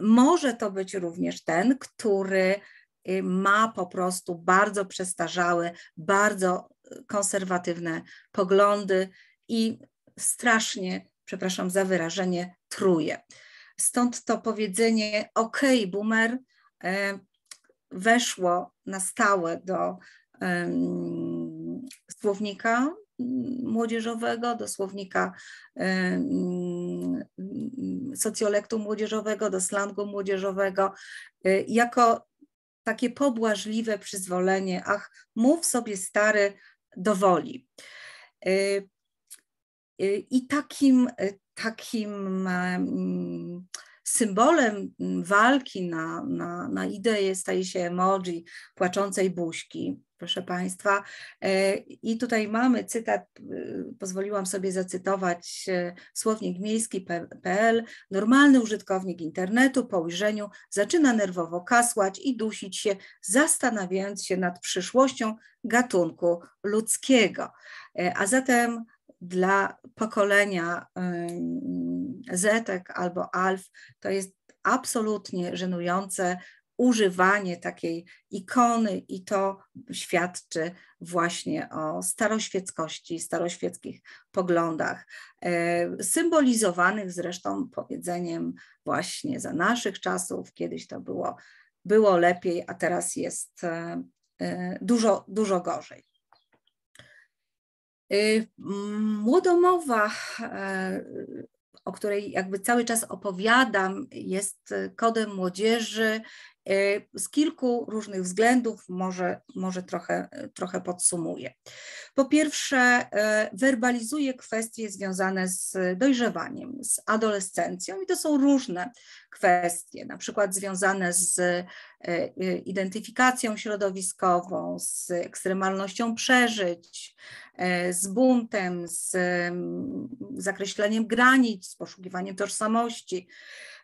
może to być również ten, który y, ma po prostu bardzo przestarzałe, bardzo konserwatywne poglądy i strasznie, przepraszam za wyrażenie, truje. Stąd to powiedzenie: OK, boomer, e, weszło na stałe do słownika mm, młodzieżowego, do słownika socjolektu młodzieżowego, do slangu młodzieżowego, e, jako takie pobłażliwe przyzwolenie, ach, mów sobie stary dowoli. E, Y, I takim, y, takim symbolem walki na, na, na ideę staje się emoji płaczącej buźki, proszę Państwa. E, I tutaj mamy cytat, y, pozwoliłam sobie zacytować e, słownik miejski.pl. Normalny użytkownik internetu po ujrzeniu zaczyna nerwowo kasłać i dusić się, zastanawiając się nad przyszłością gatunku ludzkiego. E, a zatem dla pokolenia y, Zetek albo Alf to jest absolutnie żenujące używanie takiej ikony i to świadczy właśnie o staroświeckości, staroświeckich poglądach, e, symbolizowanych zresztą powiedzeniem właśnie za naszych czasów, kiedyś to było, było lepiej, a teraz jest e, e, dużo, dużo gorzej. Y, młodomowa, e, o której jakby cały czas opowiadam, jest kodem młodzieży y, z kilku różnych względów, może, może trochę, trochę podsumuję. Po pierwsze, e, werbalizuje kwestie związane z dojrzewaniem, z adolescencją i to są różne kwestie, na przykład związane z E, e, identyfikacją środowiskową, z ekstremalnością przeżyć, e, z buntem, z mm, zakreśleniem granic, z poszukiwaniem tożsamości,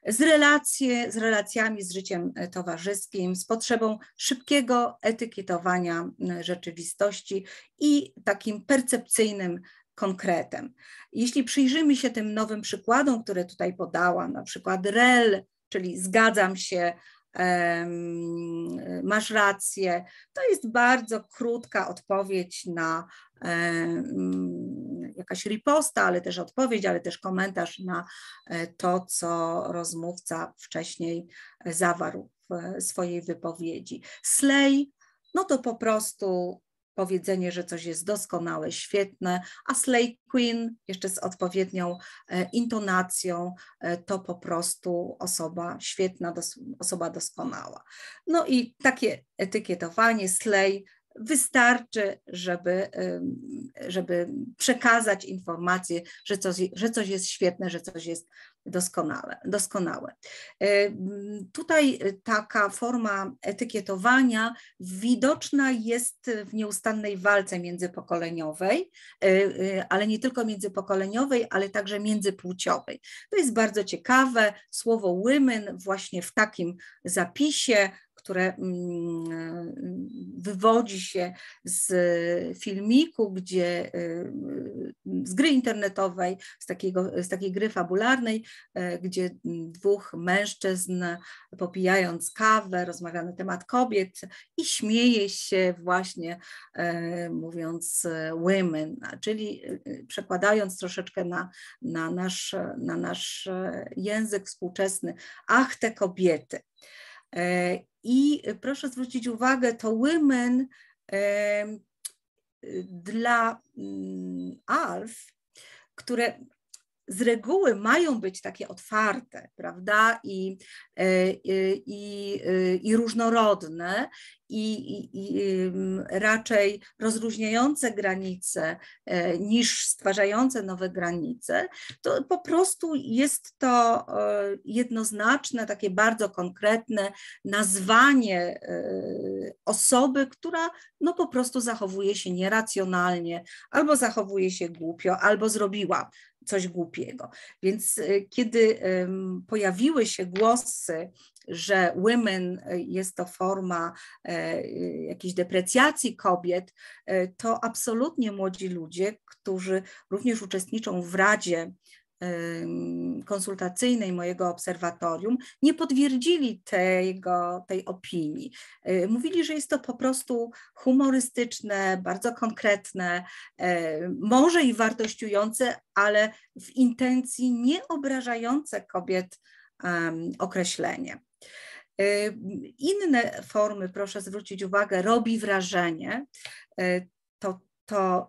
z, relacje, z relacjami, z życiem towarzyskim, z potrzebą szybkiego etykietowania rzeczywistości i takim percepcyjnym konkretem. Jeśli przyjrzymy się tym nowym przykładom, które tutaj podałam, na przykład REL, czyli zgadzam się masz rację. To jest bardzo krótka odpowiedź na jakaś riposta, ale też odpowiedź, ale też komentarz na e, to, co rozmówca wcześniej zawarł w swojej wypowiedzi. Slay, no to po prostu powiedzenie, że coś jest doskonałe, świetne, a Slay Queen jeszcze z odpowiednią e, intonacją e, to po prostu osoba świetna, osoba doskonała. No i takie etykietowanie Slay wystarczy, żeby, żeby przekazać informację, że coś, że coś jest świetne, że coś jest doskonałe. doskonałe. Tutaj e, taka forma etykietowania widoczna jest w nieustannej walce międzypokoleniowej, e, e, ale nie tylko międzypokoleniowej, ale także międzypłciowej. To jest bardzo ciekawe. Słowo women właśnie w takim zapisie które mm, y, wywodzi się z filmiku, gdzie y, z gry internetowej, z, takiego, z takiej gry fabularnej, y, gdzie dwóch mężczyzn popijając kawę rozmawia na temat kobiet i śmieje się właśnie mówiąc women, czyli przekładając troszeczkę na, na, nasz, na nasz język współczesny, ach te kobiety. E, I proszę zwrócić uwagę, to women e, dla mm, ALF, które z reguły mają być takie otwarte, prawda, i, e, e, i, i, e, i różnorodne, i, i, i, raczej rozróżniające granice niż stwarzające nowe granice, to po prostu jest to jednoznaczne, takie bardzo konkretne nazwanie osoby, która no po prostu zachowuje się nieracjonalnie, albo zachowuje się głupio, albo zrobiła coś głupiego. Więc y, kiedy pojawiły się głosy, że women y, jest to forma e, y, jakiejś deprecjacji kobiet, to absolutnie młodzi ludzie, którzy również uczestniczą w Radzie konsultacyjnej mojego obserwatorium nie potwierdzili tego, tej opinii. E, mówili, że jest to po prostu humorystyczne, bardzo konkretne, e, może i wartościujące, ale w intencji nie obrażające kobiet określenie. E, inne formy, proszę zwrócić uwagę, robi wrażenie. To to,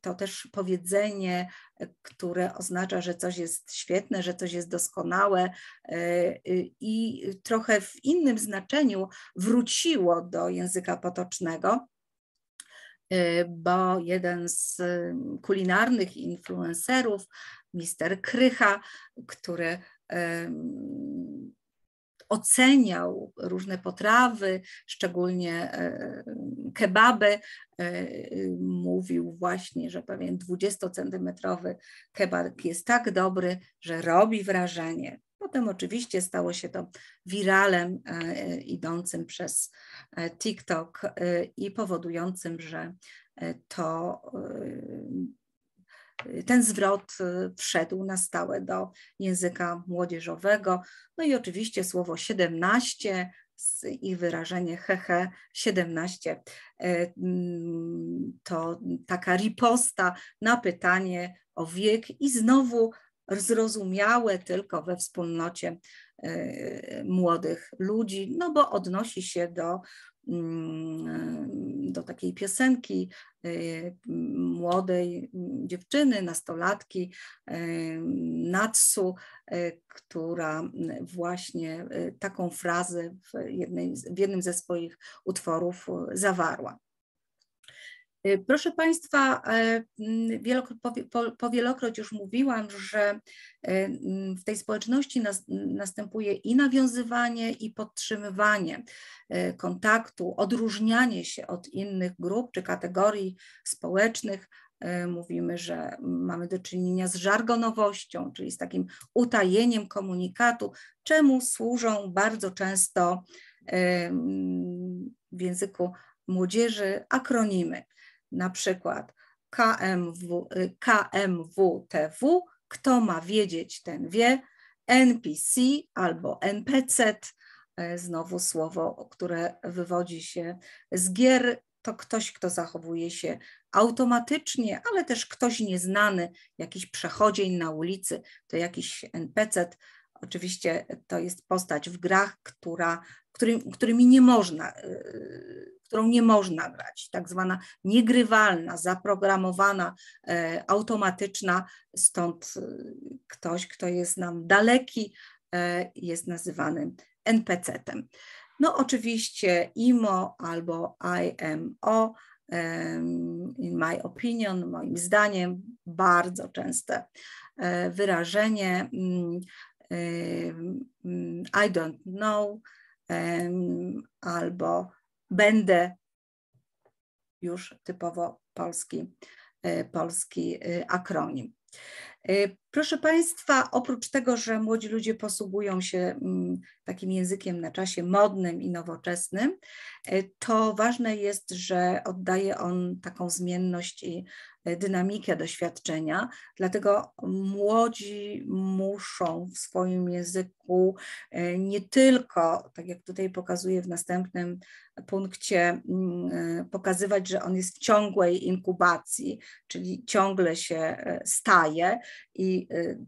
to też powiedzenie które oznacza, że coś jest świetne, że coś jest doskonałe e, y, i trochę w innym znaczeniu wróciło do języka potocznego e, bo jeden z y, kulinarnych influencerów, mister Krycha, który e, oceniał różne potrawy, szczególnie kebaby, mówił właśnie, że pewien 20-centymetrowy kebab jest tak dobry, że robi wrażenie. Potem oczywiście stało się to wiralem e, idącym przez e, TikTok e, i powodującym, że to ten zwrot wszedł na stałe do języka młodzieżowego. No i oczywiście słowo 17 i wyrażenie hehe 17. E, mm, to taka riposta na pytanie o wiek i znowu zrozumiałe tylko we wspólnocie e, młodych ludzi, no bo odnosi się do Mm, do takiej piosenki y, młodej dziewczyny, nastolatki y, Natsu, y, która właśnie taką frazę w, jednej, w jednym ze swoich utworów zawarła. Y, proszę Państwa, y, mm, wielokroć już mówiłam, że y, mm, w tej społeczności następuje i nawiązywanie, i podtrzymywanie kontaktu, odróżnianie się od innych grup czy kategorii społecznych, mówimy, że mamy do czynienia z żargonowością, czyli z takim utajeniem komunikatu, czemu służą bardzo często mm, w języku młodzieży akronimy na przykład KMW, KMWTW, kto ma wiedzieć, ten wie, NPC albo NPC, e, znowu słowo, które wywodzi się z gier, to ktoś, kto zachowuje się automatycznie, ale też ktoś nieznany, jakiś przechodzień na ulicy, to jakiś NPC. Oczywiście to jest postać w grach, która, którymi nie można e, którą nie można grać, tak zwana niegrywalna, zaprogramowana, e, automatyczna, stąd e, ktoś, kto jest nam daleki, e, jest nazywany NPC-tem. No oczywiście IMO albo IMO, in my opinion, moim zdaniem, bardzo częste wyrażenie mm, mm, I don't know albo będę już typowo polski, y, polski y, akronim. Y, Proszę Państwa, oprócz tego, że młodzi ludzie posługują się mm, takim językiem na czasie modnym i nowoczesnym, e, to ważne jest, że oddaje on taką zmienność i e, dynamikę doświadczenia, dlatego młodzi muszą w swoim języku e, nie tylko, tak jak tutaj pokazuję w następnym punkcie, mm, pokazywać, że on jest w ciągłej inkubacji, czyli ciągle się staje i Y,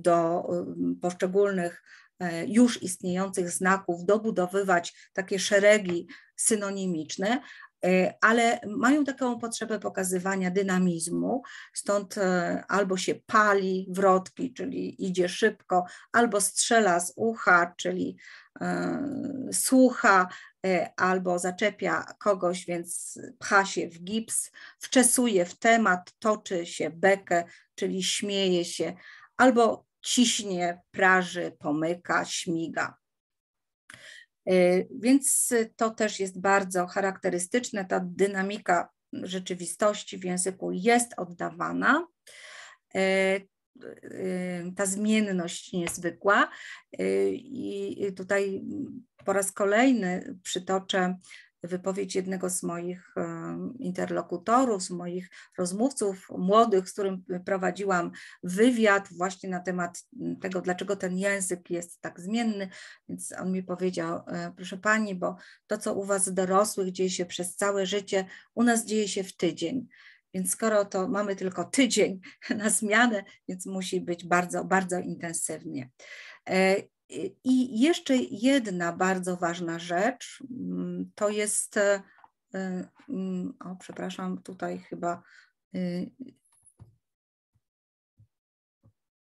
do y, poszczególnych e, już istniejących znaków, dobudowywać takie szeregi synonimiczne, e, ale mają taką potrzebę pokazywania dynamizmu, stąd e, albo się pali wrotki, czyli idzie szybko, albo strzela z ucha, czyli słucha, albo zaczepia kogoś, więc pcha się w gips, wczesuje w temat, toczy się bekę, czyli śmieje się, albo ciśnie, praży, pomyka, śmiga. Y, więc to też jest bardzo charakterystyczne, ta dynamika rzeczywistości w języku jest oddawana. Y, y, ta zmienność niezwykła. I tutaj po raz kolejny przytoczę wypowiedź jednego z moich interlokutorów, z moich rozmówców młodych, z którym prowadziłam wywiad właśnie na temat mm, tego, dlaczego ten język jest tak zmienny. Więc on mi powiedział, e, proszę pani, bo to, co u was dorosłych dzieje się przez całe życie, u nas dzieje się w tydzień. Więc skoro to mamy tylko tydzień na zmianę, więc musi być bardzo, bardzo intensywnie. E, i jeszcze jedna bardzo ważna rzecz mm, to jest, e, mm, o przepraszam, tutaj chyba y,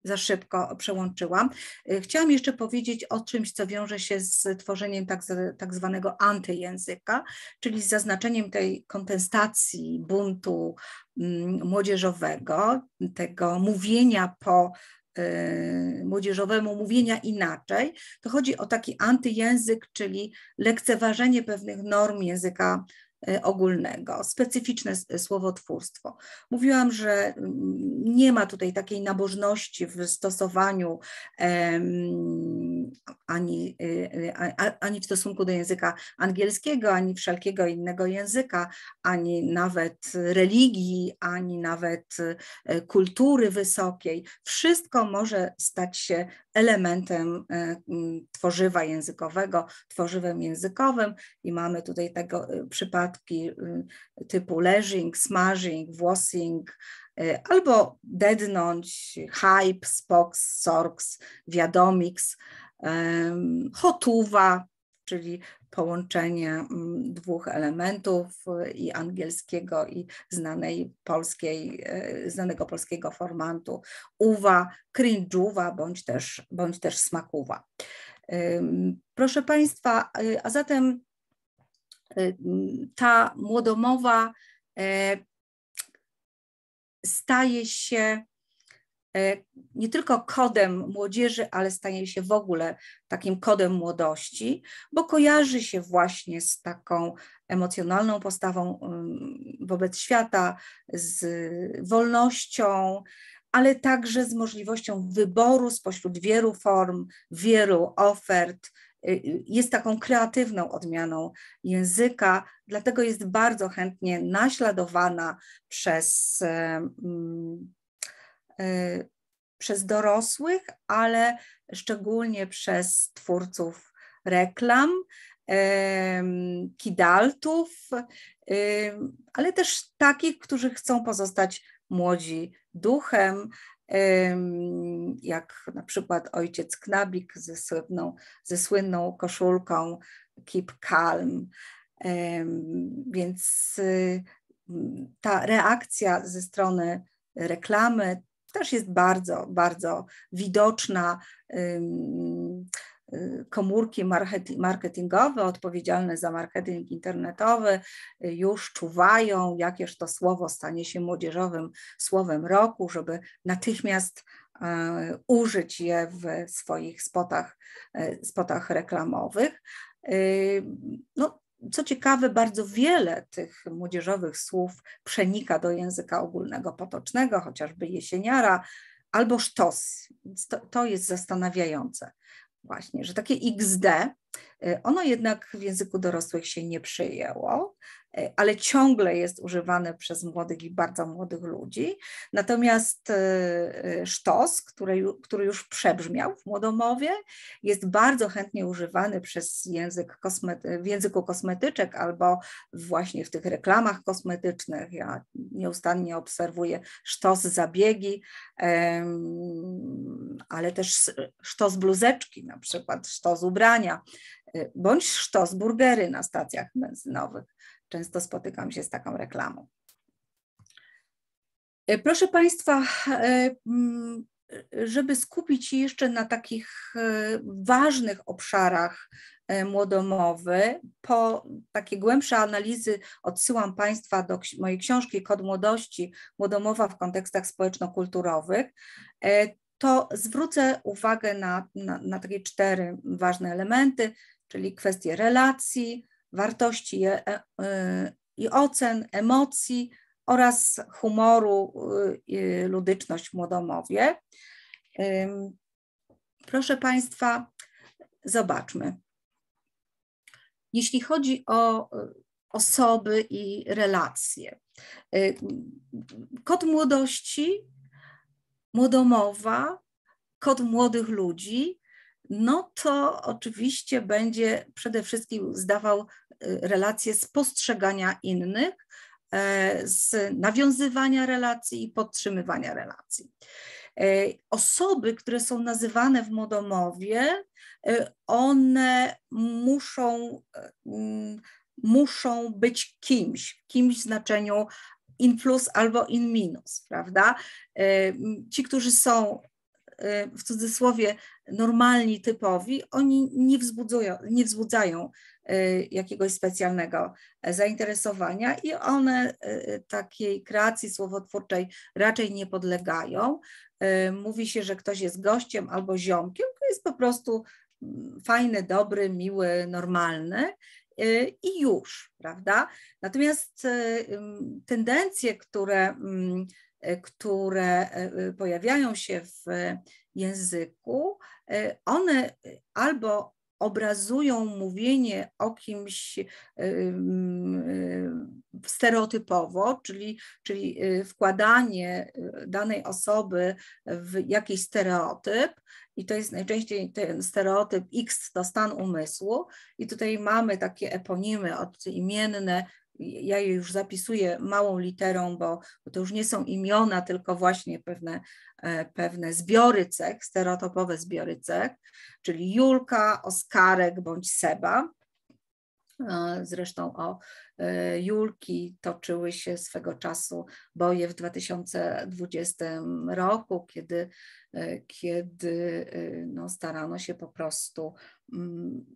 za szybko przełączyłam. E, chciałam jeszcze powiedzieć o czymś, co wiąże się z tworzeniem tak, z, tak zwanego antyjęzyka, czyli z zaznaczeniem tej kontestacji, buntu mm, młodzieżowego, tego mówienia po Y, młodzieżowemu mówienia inaczej, to chodzi o taki antyjęzyk, czyli lekceważenie pewnych norm języka E, ogólnego, specyficzne e, słowotwórstwo. Mówiłam, że mm, nie ma tutaj takiej nabożności w stosowaniu ani, y, y, ani w stosunku do języka angielskiego, ani wszelkiego innego języka, ani nawet religii, ani nawet e, kultury wysokiej. Wszystko może stać się elementem e, tworzywa językowego, tworzywem językowym i mamy tutaj tego e, przypadki y, typu leżing, smashing, włosing, e, albo dednąć, hype, spox, sorks, wiadomix, hotuwa, czyli połączenie mm, dwóch elementów y, i angielskiego i znanej polskiej, y, znanego polskiego formatu uwa, cringe'uwa bądź też, bądź też smakuwa. Proszę Państwa, y, a zatem mm, ta młodomowa staje się E, nie tylko kodem młodzieży, ale stanie się w ogóle takim kodem młodości, bo kojarzy się właśnie z taką emocjonalną postawą mm, wobec świata, z wolnością, ale także z możliwością wyboru spośród wielu form, wielu ofert. E, jest taką kreatywną odmianą języka, dlatego jest bardzo chętnie naśladowana przez e, mm, Y, przez dorosłych, ale szczególnie przez twórców reklam, kidaltów, ale też takich, którzy chcą pozostać młodzi duchem, jak na przykład ojciec Knabik ze słynną, ze słynną koszulką Keep Calm. Więc y, ta reakcja ze strony reklamy, też jest bardzo, bardzo widoczna. Y, komórki marketingowe odpowiedzialne za marketing internetowy już czuwają, jakież to słowo stanie się młodzieżowym słowem roku, żeby natychmiast e, użyć je w swoich spotach, e, spotach reklamowych. No, co ciekawe, bardzo wiele tych młodzieżowych słów przenika do języka ogólnego potocznego, chociażby jesieniara albo sztos. To, to jest zastanawiające właśnie, że takie XD, y, ono jednak w języku dorosłych się nie przyjęło. E, ale ciągle jest używane przez młodych i bardzo młodych ludzi. Natomiast e, e, sztos, który, który już przebrzmiał w młodomowie, jest bardzo chętnie używany przez język kosmety, w języku kosmetyczek albo właśnie w tych reklamach kosmetycznych. Ja nieustannie obserwuję sztos zabiegi, ale też sztos bluzeczki, na przykład sztos ubrania, bądź sztos burgery na stacjach benzynowych. Często spotykam się z taką reklamą. E, proszę Państwa, e, mm, żeby skupić się jeszcze na takich e, ważnych obszarach młodomowy, po takie głębsze analizy odsyłam Państwa do mojej książki Kod Młodości, Młodomowa w kontekstach społeczno-kulturowych, to zwrócę uwagę na, na, na takie cztery ważne elementy, czyli kwestie relacji, wartości e, e, i ocen, emocji oraz humoru y, y, ludyczność w Młodomowie. Proszę Państwa, zobaczmy. Jeśli chodzi o y, osoby i relacje. Kod młodości, młodomowa, kod młodych ludzi, no to oczywiście będzie przede wszystkim zdawał Y, relacje z postrzegania innych, e, z nawiązywania relacji i podtrzymywania relacji. E, osoby, które są nazywane w Modomowie, e, one muszą, mm, muszą być kimś, kimś w znaczeniu in plus albo in minus, prawda? Ci, którzy są w cudzysłowie normalni, typowi, oni nie, wzbudzają, nie wzbudzają Y, jakiegoś specjalnego e, zainteresowania i one y, y, takiej kreacji słowotwórczej raczej nie podlegają. Mówi się, że ktoś jest gościem albo ziomkiem, to jest po prostu mm, fajny, dobry, miły, normalny i już, prawda? Natomiast tendencje, które, mm, które pojawiają się w języku, one albo obrazują mówienie o kimś y, y, stereotypowo, czyli, czyli y, wkładanie danej osoby w jakiś stereotyp. I to jest najczęściej ten stereotyp X to stan umysłu. I tutaj mamy takie eponimy odimienne ja je już zapisuję małą literą, bo, bo, to już nie są imiona, tylko właśnie pewne, e, pewne zbiory cech, stereotypowe zbiory cech, czyli Julka, Oskarek bądź Seba. E, zresztą o e, Julki toczyły się swego czasu boje w 2020 roku, kiedy, kiedy no starano się po prostu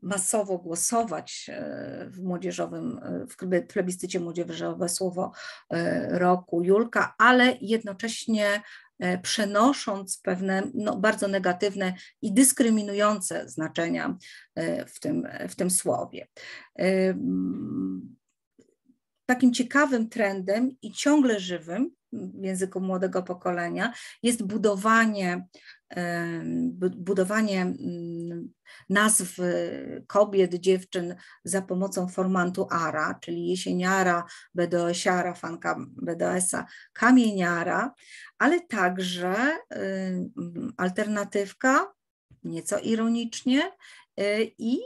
masowo głosować e, w młodzieżowym, e, w plebiscycie młodzieżowe słowo e, roku Julka, ale jednocześnie przenosząc pewne no, bardzo negatywne i dyskryminujące znaczenia w tym, w tym słowie. Takim ciekawym trendem i ciągle żywym w języku młodego pokolenia, jest budowanie, budowanie mm, nazw y, kobiet, dziewczyn za pomocą formantu ara, czyli jesieniara, bedoesiara, fanka bedoesa, kamieniara, ale także y, alternatywka, nieco ironicznie, y, i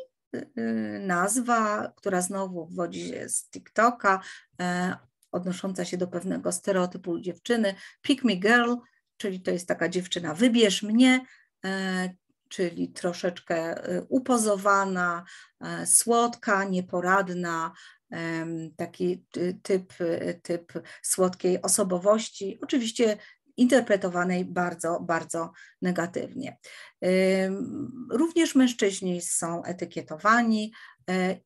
nazwa, która znowu wodzi się z TikToka, e, odnosząca się do pewnego stereotypu dziewczyny. Pick me girl, czyli to jest taka dziewczyna, wybierz mnie, e, czyli troszeczkę e, upozowana, e, słodka, nieporadna, taki typ, typ słodkiej osobowości, oczywiście interpretowanej bardzo, bardzo negatywnie. Również mężczyźni są etykietowani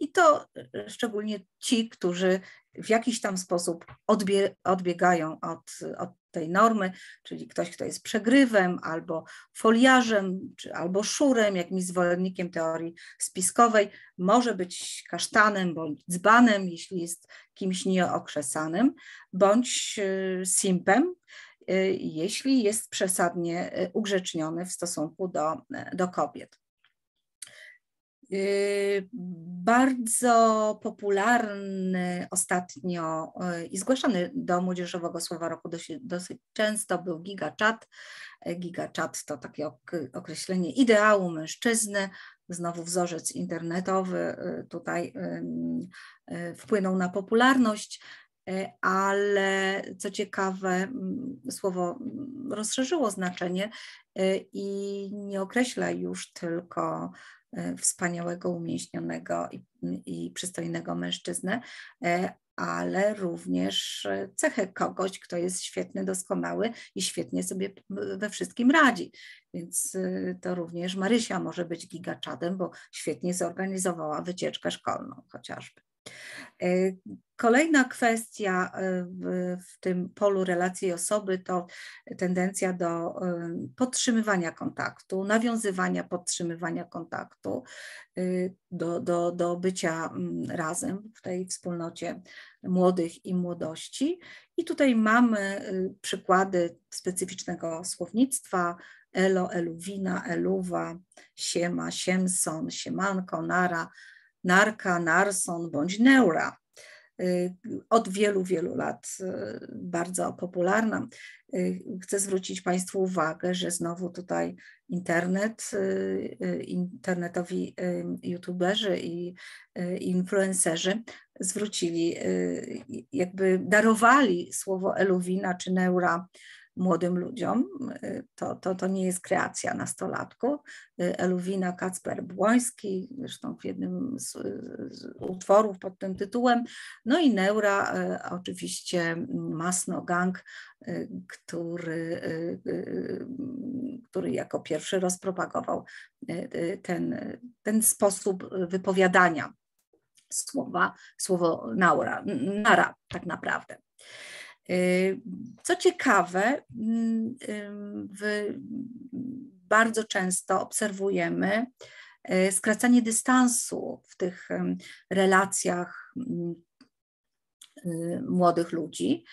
i to szczególnie ci, którzy w jakiś tam sposób odbie, odbiegają od, od tej normy, czyli ktoś, kto jest przegrywem albo foliarzem, czy albo szurem, jakimś zwolennikiem teorii spiskowej, może być kasztanem bądź dzbanem, jeśli jest kimś nieokrzesanym, bądź y, simpem, y, jeśli jest przesadnie y, ugrzeczniony w stosunku do, do kobiet. Yy, bardzo popularny ostatnio yy, i zgłaszany do Młodzieżowego Słowa Roku dosyć, dosyć często był gigaczat. Yy, gigaczat to takie określenie ideału mężczyzny, znowu wzorzec internetowy tutaj wpłynął na popularność ale co ciekawe, mm, słowo mm, rozszerzyło znaczenie i nie określa już tylko E, wspaniałego, umieśnionego i, i przystojnego mężczyznę, e, ale również e, cechę kogoś, kto jest świetny, doskonały i świetnie sobie we wszystkim radzi. Więc to również Marysia może być gigaczadem, bo świetnie zorganizowała wycieczkę szkolną chociażby. E, kolejna kwestia e, w tym polu relacji osoby to tendencja do e, podtrzymywania kontaktu, nawiązywania, podtrzymywania kontaktu, do, do, do bycia razem w tej wspólnocie młodych i młodości. I tutaj mamy przykłady specyficznego słownictwa, elo, eluwina, eluwa, siema, siemson, siemanko, nara, Narka, Narson bądź Neura. Y, od wielu, wielu lat y, bardzo popularna. Y, chcę zwrócić Państwu uwagę, że znowu tutaj internet, internetowi youtuberzy i influencerzy zwrócili, jakby darowali słowo eluwina czy neura młodym ludziom. To, to, to nie jest kreacja nastolatków. Eluwina Kacper-Błoński, zresztą w jednym z, z, utworów pod tym tytułem. No i Neura, e, oczywiście Masno Gang, e, który, e, który jako pierwszy rozpropagował ten, ten sposób wypowiadania słowa, słowo naura, nara tak naprawdę. Co ciekawe, bardzo często obserwujemy e, skracanie dystansu w tych e, relacjach e, młodych ludzi.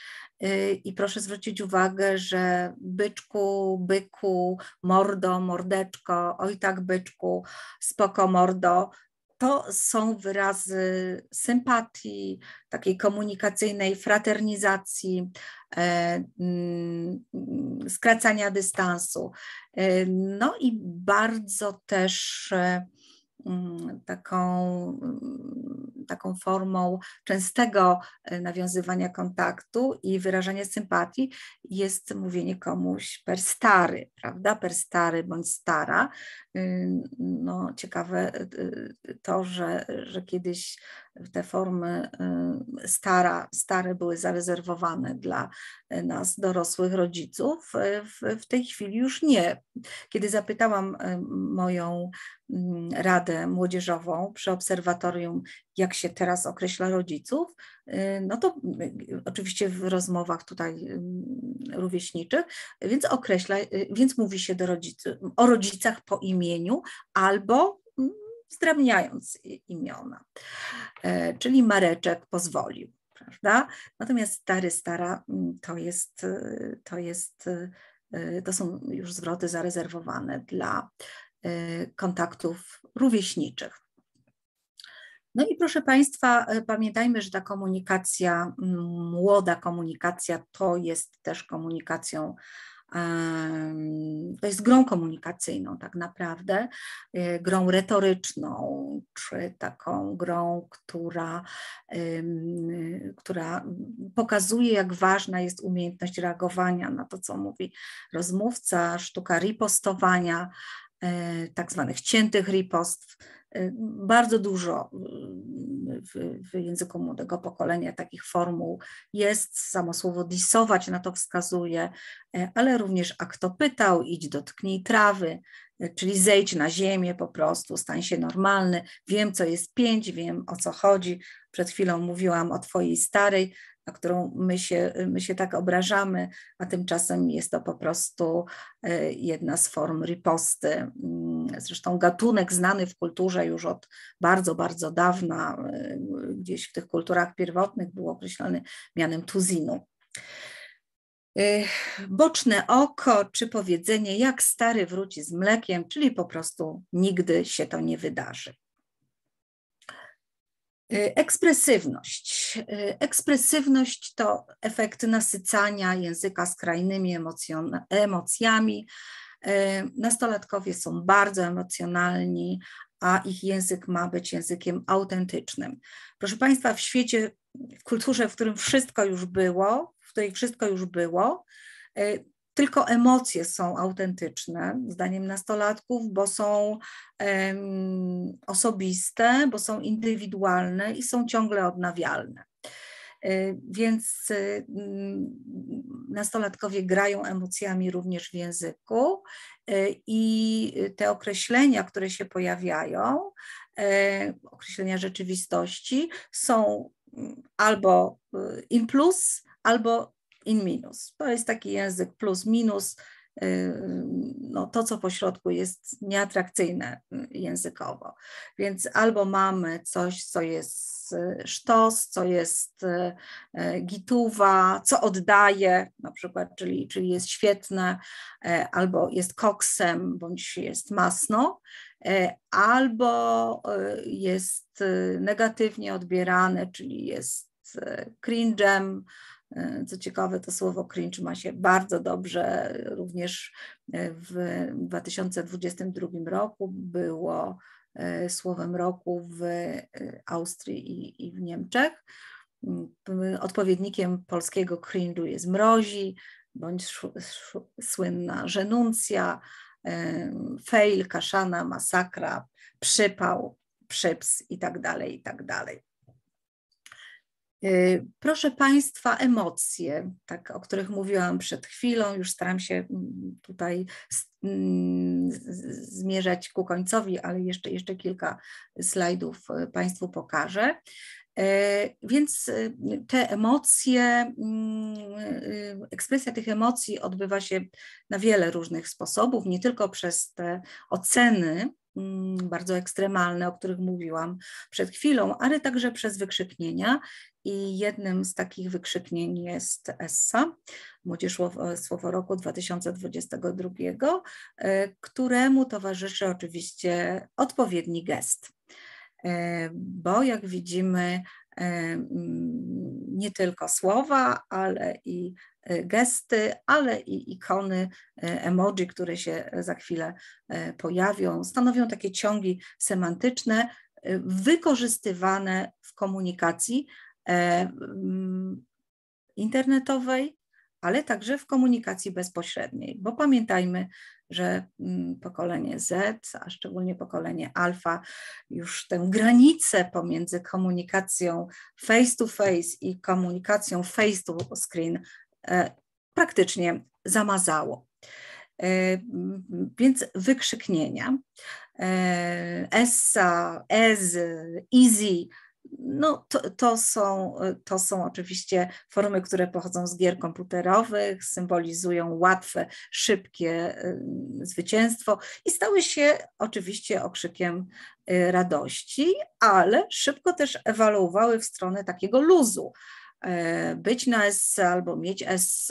I proszę zwrócić uwagę, że byczku, byku, mordo, mordeczko, oj tak byczku, spoko mordo, to są wyrazy sympatii, takiej komunikacyjnej fraternizacji, e, mm, skracania dystansu. E, no i bardzo też e, mm, taką mm, taką formą częstego e, nawiązywania kontaktu i wyrażania sympatii jest mówienie komuś per stary, prawda? Per stary bądź stara. Y, no, ciekawe y, y, to, że, że kiedyś te formy stara, stare były zarezerwowane dla e, nas, dorosłych rodziców. E, w, w tej chwili już nie. Kiedy zapytałam moją mm, radę młodzieżową przy obserwatorium jak się teraz określa rodziców, y, no to y, oczywiście w rozmowach tutaj y, rówieśniczych, więc określa, więc mówi się do rodziców, o rodzicach po imieniu albo mm, zdrabniając imiona. E, czyli Mareczek pozwolił, prawda? Natomiast stary, stara mm, to jest, to jest, to są już zwroty zarezerwowane dla kontaktów rówieśniczych. No i proszę Państwa, e, pamiętajmy, że ta komunikacja, mm, młoda komunikacja to jest też komunikacją, to jest grą komunikacyjną tak naprawdę, e, grą retoryczną, czy taką grą, która, która pokazuje, jak ważna jest umiejętność reagowania na to, co mówi rozmówca, sztuka ripostowania, e, tak zwanych ciętych ripost, bardzo dużo w, w, języku młodego pokolenia takich formuł jest. Samo słowo disować na to wskazuje, ale również a kto pytał, idź dotknij trawy, czyli zejdź na ziemię po prostu, stań się normalny, wiem co jest pięć, wiem o co chodzi. Przed chwilą mówiłam o twojej starej, na którą my się, my się tak obrażamy, a tymczasem jest to po prostu e, jedna z form riposty. Mm, zresztą gatunek znany w kulturze już od bardzo, bardzo dawna, e, gdzieś w tych kulturach pierwotnych był określony mianem tuzinu. E, boczne oko, czy powiedzenie, jak stary wróci z mlekiem, czyli po prostu nigdy się to nie wydarzy. Y, ekspresywność. Y, ekspresywność to efekt nasycania języka skrajnymi emocjami. Y, nastolatkowie są bardzo emocjonalni, a ich język ma być językiem autentycznym. Proszę Państwa, w świecie, w kulturze, w którym wszystko już było, w której wszystko już było, tylko emocje są autentyczne, zdaniem nastolatków, bo są um, osobiste, bo są indywidualne i są ciągle odnawialne. Y, więc y, mm, nastolatkowie grają emocjami również w języku y, i te określenia, które się pojawiają, e, określenia rzeczywistości, są mm, albo in plus, albo in minus. To jest taki język plus minus. Y, no, to, co po środku jest nieatrakcyjne y, językowo. Więc albo mamy coś, co jest y, sztos, co jest gituwa, co oddaje, na przykład, czyli, czyli jest świetne, albo jest koksem, bądź jest masno, albo jest negatywnie odbierane, czyli jest cringe'em, E, co ciekawe, to słowo cringe ma się bardzo dobrze. Również e, w 2022 roku było e, słowem roku w Austrii i, i w Niemczech. Mm, odpowiednikiem polskiego cringe'u jest mrozi, bądź słynna żenuncja, fail, kaszana, masakra, przypał, przyps i tak dalej, i tak dalej. Y, proszę Państwa, emocje, tak, o których mówiłam przed chwilą, już staram się mm, tutaj mm, zmierzać ku końcowi, ale jeszcze, jeszcze kilka slajdów y, Państwu pokażę. Y, więc te emocje, mm, ekspresja tych emocji odbywa się na wiele różnych sposobów, nie tylko przez te oceny, Mm, bardzo ekstremalne, o których mówiłam przed chwilą, ale także przez wykrzyknienia. I jednym z takich wykrzyknień jest Essa, Młodzież Słowo Roku 2022, e, któremu towarzyszy oczywiście odpowiedni gest. E, bo jak widzimy, e, nie tylko słowa, ale i Y, gesty, ale i ikony, y, emoji, które się y, za chwilę pojawią, stanowią takie ciągi semantyczne wykorzystywane w komunikacji e, mm, internetowej, ale także w komunikacji bezpośredniej, bo pamiętajmy, że mm, pokolenie Z, a szczególnie pokolenie alfa, już tę granicę pomiędzy komunikacją face to face i komunikacją face to screen E, praktycznie zamazało. E, więc wykrzyknienia, e, essa, ez, easy, no to, to, są, to są oczywiście formy, które pochodzą z gier komputerowych, symbolizują łatwe, szybkie zwycięstwo i stały się oczywiście okrzykiem radości, ale szybko też ewoluowały w stronę takiego luzu. E, być na SC albo mieć SC,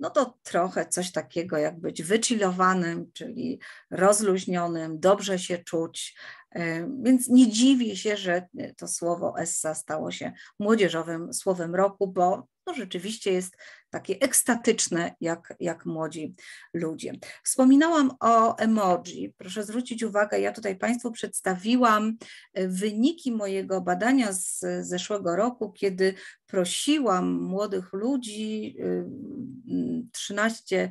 no to trochę coś takiego jak być wychillowanym, czyli rozluźnionym, dobrze się czuć. E, więc nie dziwię się, że to słowo SC stało się młodzieżowym słowem roku, bo to rzeczywiście jest takie ekstatyczne, jak, jak młodzi ludzie. Wspominałam o emoji. Proszę zwrócić uwagę, ja tutaj Państwu przedstawiłam e, wyniki mojego badania z zeszłego roku, kiedy prosiłam młodych ludzi 13-16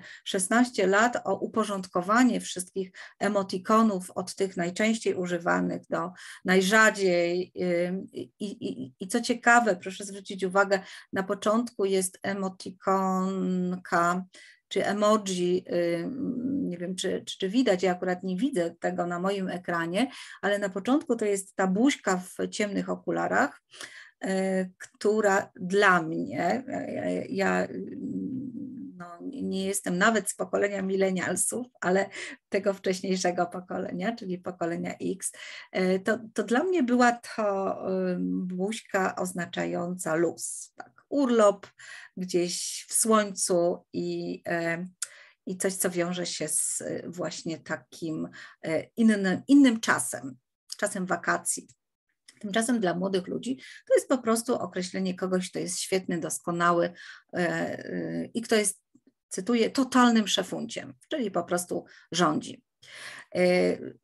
lat o uporządkowanie wszystkich emotikonów od tych najczęściej używanych do najrzadziej. I, i, i co ciekawe, proszę zwrócić uwagę, na początku jest emotikonka czy emoji, nie wiem czy, czy, czy, widać, ja akurat nie widzę tego na moim ekranie, ale na początku to jest ta buźka w ciemnych okularach, E, która dla mnie, e, ja e, no, nie jestem nawet z pokolenia milenialsów, ale tego wcześniejszego pokolenia, czyli pokolenia X, to, to dla mnie była to buźka oznaczająca luz, tak, urlop gdzieś w słońcu i i coś, co wiąże się z właśnie takim innym, innym czasem, czasem wakacji. Tymczasem dla młodych ludzi to jest po prostu określenie kogoś, kto jest świetny, doskonały e, e, i kto jest, cytuję, totalnym szefunciem, czyli po prostu rządzi. E,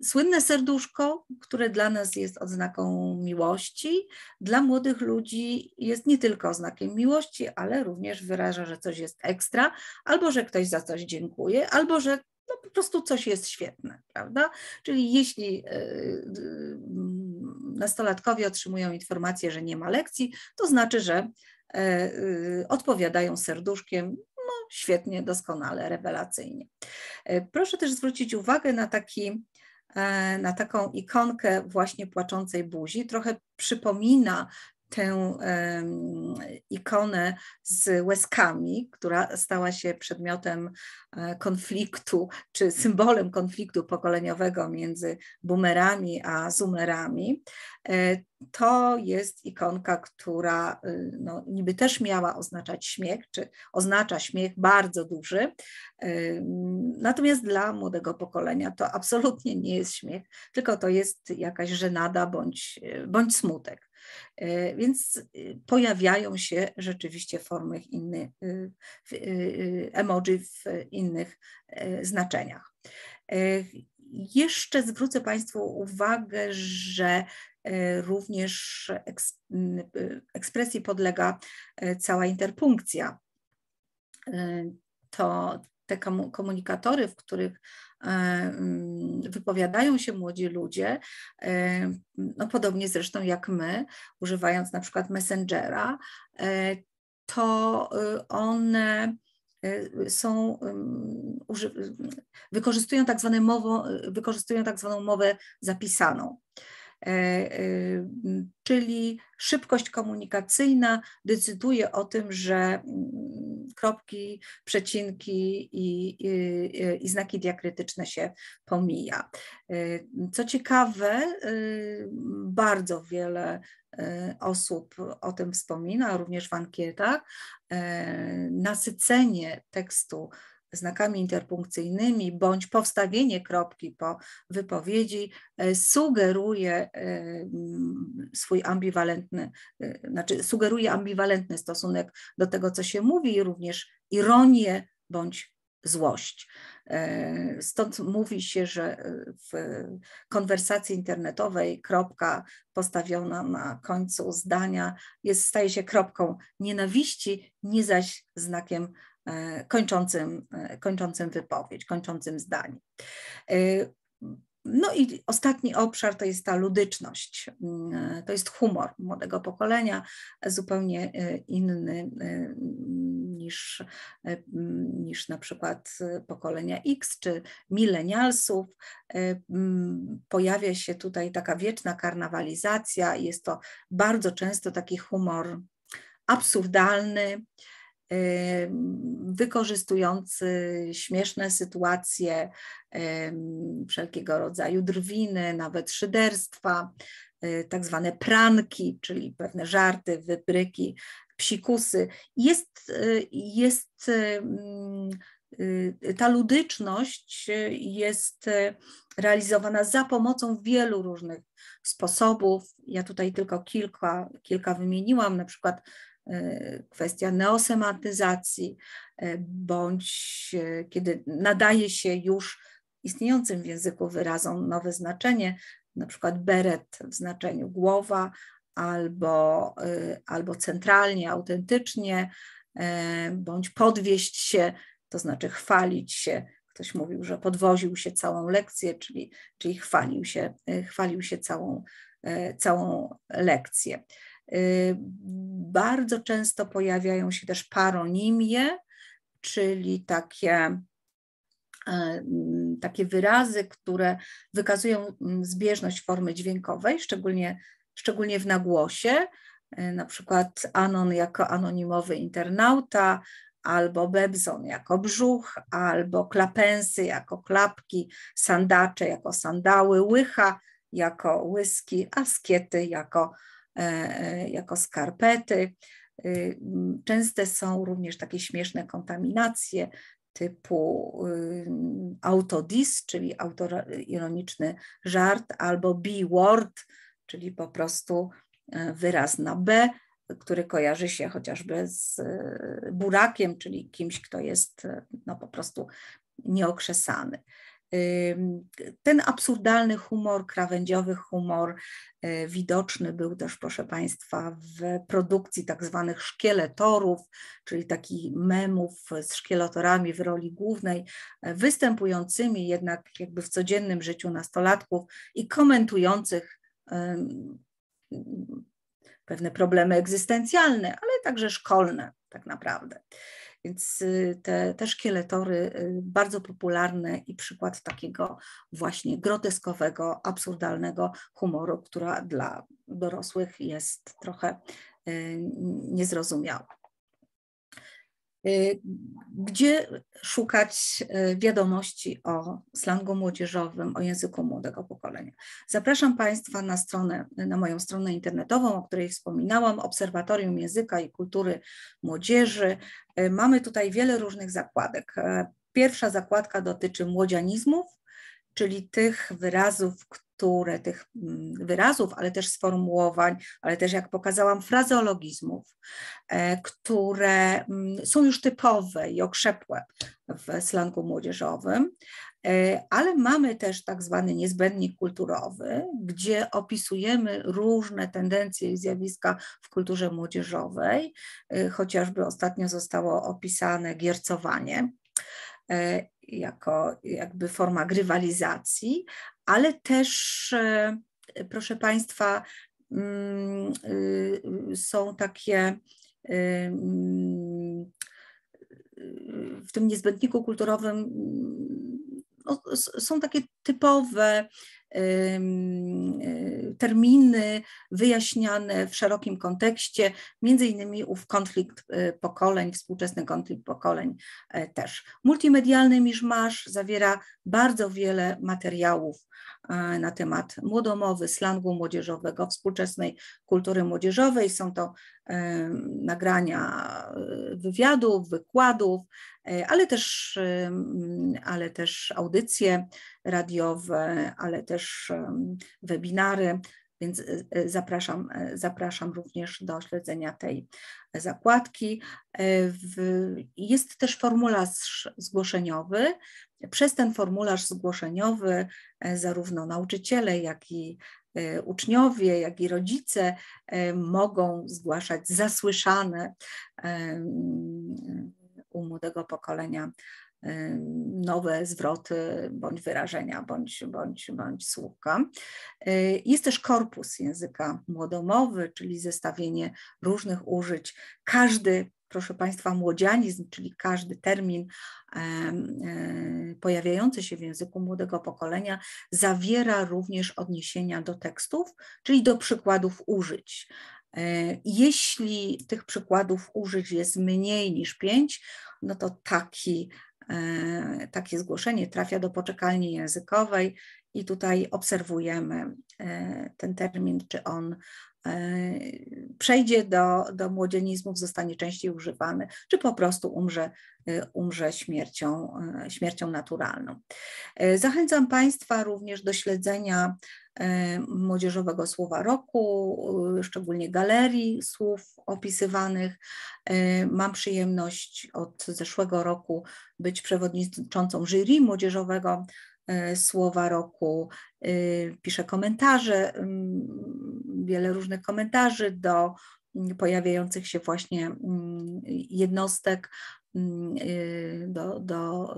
słynne serduszko, które dla nas jest odznaką miłości, dla młodych ludzi jest nie tylko znakiem miłości, ale również wyraża, że coś jest ekstra, albo że ktoś za coś dziękuje, albo że no, po prostu coś jest świetne, prawda? Czyli jeśli nastolatkowie otrzymują informację, że nie ma lekcji, to znaczy, że e, y, odpowiadają serduszkiem, no świetnie, doskonale, rewelacyjnie. E, proszę też zwrócić uwagę na taki e, na taką ikonkę właśnie płaczącej buzi. Trochę przypomina tę ikonę z łezkami, która stała się przedmiotem e, konfliktu czy symbolem konfliktu pokoleniowego między boomerami a zoomerami. E, to jest ikonka, która y, no, niby też miała oznaczać śmiech, czy oznacza śmiech bardzo duży. Natomiast dla młodego pokolenia to absolutnie nie jest śmiech, tylko to jest jakaś żenada bądź, bądź smutek. E, więc y, pojawiają się rzeczywiście formy inny, y, y, emoji w innych e, znaczeniach. E, jeszcze zwrócę Państwu uwagę, że również ekspresji podlega cała interpunkcja. To te komunikatory, w których E, mm, wypowiadają się młodzi ludzie, e, no podobnie zresztą jak my, używając na przykład Messengera, e, to y, one y, są, wykorzystują tak, zwane mowo, wykorzystują tak zwaną mowę zapisaną. Y, czyli szybkość komunikacyjna decyduje o tym, że mm, kropki, przecinki i, i, i znaki diakrytyczne się pomija. Co ciekawe, bardzo wiele e, osób o tym wspomina, również w ankietach. E, nasycenie tekstu znakami interpunkcyjnymi bądź powstawienie kropki po wypowiedzi e, sugeruje e, mm, swój ambiwalentny, e, znaczy sugeruje ambiwalentny stosunek do tego, co się mówi, również ironię bądź złość. Stąd mówi się, że w konwersacji internetowej kropka postawiona na końcu zdania jest, staje się kropką nienawiści, nie zaś znakiem E, kończącym, e, kończącym wypowiedź, kończącym zdanie. E, no i ostatni obszar to jest ta ludyczność, to jest humor młodego pokolenia, zupełnie inny niż, niż na przykład pokolenia X czy milenialsów. Pojawia się tutaj taka wieczna karnawalizacja, jest to bardzo często taki humor absurdalny, wykorzystujący śmieszne sytuacje, wszelkiego rodzaju drwiny, nawet szyderstwa, y, tak zwane pranki, czyli pewne żarty, wybryki, psikusy. Jest, y, jest y, ta ludyczność jest realizowana za pomocą wielu różnych sposobów. Ja tutaj tylko kilka, kilka wymieniłam, na przykład E, kwestia neosematyzacji, e, bądź e, kiedy nadaje się już istniejącym w języku wyrazom nowe znaczenie, na przykład beret w znaczeniu głowa, albo, albo centralnie, autentycznie, bądź podwieść się, to znaczy chwalić się. Ktoś mówił, że podwoził się całą lekcję, czyli, czyli chwalił, się, chwalił się całą, całą lekcję. Y, bardzo często pojawiają się też paronimie, czyli takie, e, mm, takie wyrazy, które wykazują mm, zbieżność formy dźwiękowej, szczególnie, szczególnie w nagłosie. E, na przykład anon jako anonimowy internauta, albo bebzon jako brzuch, albo klapensy jako klapki, sandacze jako sandały, łycha jako łyski, askiety jako E, e, jako skarpety. Y, częste są również takie śmieszne kontaminacje typu y, autodis, czyli autoironiczny żart, albo b-word, czyli po prostu e, wyraz na b, który kojarzy się chociażby z burakiem, czyli kimś, kto jest no, po prostu nieokrzesany. Ten absurdalny humor, krawędziowy humor y, widoczny był też, proszę Państwa, w produkcji tak zwanych szkieletorów, czyli takich memów z szkieletorami w roli głównej, y, występującymi jednak jakby w codziennym życiu nastolatków i komentujących pewne problemy egzystencjalne, ale także szkolne tak naprawdę. Więc y, te, te szkieletory y, bardzo popularne i przykład takiego właśnie groteskowego, absurdalnego humoru, która dla dorosłych jest trochę y, niezrozumiała. Y, gdzie szukać y, wiadomości o slangu młodzieżowym, o języku młodego pokolenia. Zapraszam Państwa na stronę, na moją stronę internetową, o której wspominałam, Obserwatorium Języka i Kultury Młodzieży. Y, mamy tutaj wiele różnych zakładek. Pierwsza zakładka dotyczy młodzianizmów, czyli tych wyrazów, które, tych mm, wyrazów, ale też sformułowań, ale też jak pokazałam, frazeologizmów, e, które mm, są już typowe i okrzepłe w slangu młodzieżowym, e, ale mamy też tak zwany niezbędnik kulturowy, gdzie opisujemy różne tendencje i zjawiska w kulturze młodzieżowej. E, chociażby ostatnio zostało opisane giercowanie, E, jako jakby forma grywalizacji, ale też, e, proszę Państwa, mm, y, są takie y, mm, y, w tym niezbędniku kulturowym mm, no, są takie typowe E, terminy wyjaśniane w szerokim kontekście, między innymi ów konflikt e, pokoleń, współczesny konflikt pokoleń e, też. Multimedialny Miszmasz zawiera bardzo wiele materiałów na temat młodomowy, slangu młodzieżowego, współczesnej kultury młodzieżowej. Są to nagrania e, wywiadów, wykładów, e, ale też, ale też audycje radiowe, ale też webinary. Więc e, zapraszam, zapraszam również do śledzenia tej zakładki. Jest też formularz zgłoszeniowy. Przez ten formularz zgłoszeniowy zarówno nauczyciele, jak i E, uczniowie, jak i rodzice e, mogą zgłaszać zasłyszane e, u młodego pokolenia nowe zwroty bądź wyrażenia, bądź, bądź, bądź słówka. Jest też korpus języka młodomowy, czyli zestawienie różnych użyć. Każdy proszę Państwa, młodzianizm, czyli każdy termin e, pojawiający się w języku młodego pokolenia, zawiera również odniesienia do tekstów, czyli do przykładów użyć. E, jeśli tych przykładów użyć jest mniej niż pięć, no to taki, e, takie zgłoszenie trafia do poczekalni językowej i tutaj obserwujemy e, ten termin, czy on e, przejdzie do, do młodzienizmów, zostanie częściej używany, czy po prostu umrze, e, umrze śmiercią, śmiercią naturalną. Zachęcam Państwa również do śledzenia młodzieżowego słowa roku, szczególnie galerii słów opisywanych. Mam przyjemność od zeszłego roku być przewodniczącą jury młodzieżowego E, słowa roku, e, piszę komentarze, wiele różnych komentarzy do pojawiających się właśnie jednostek, e, do, do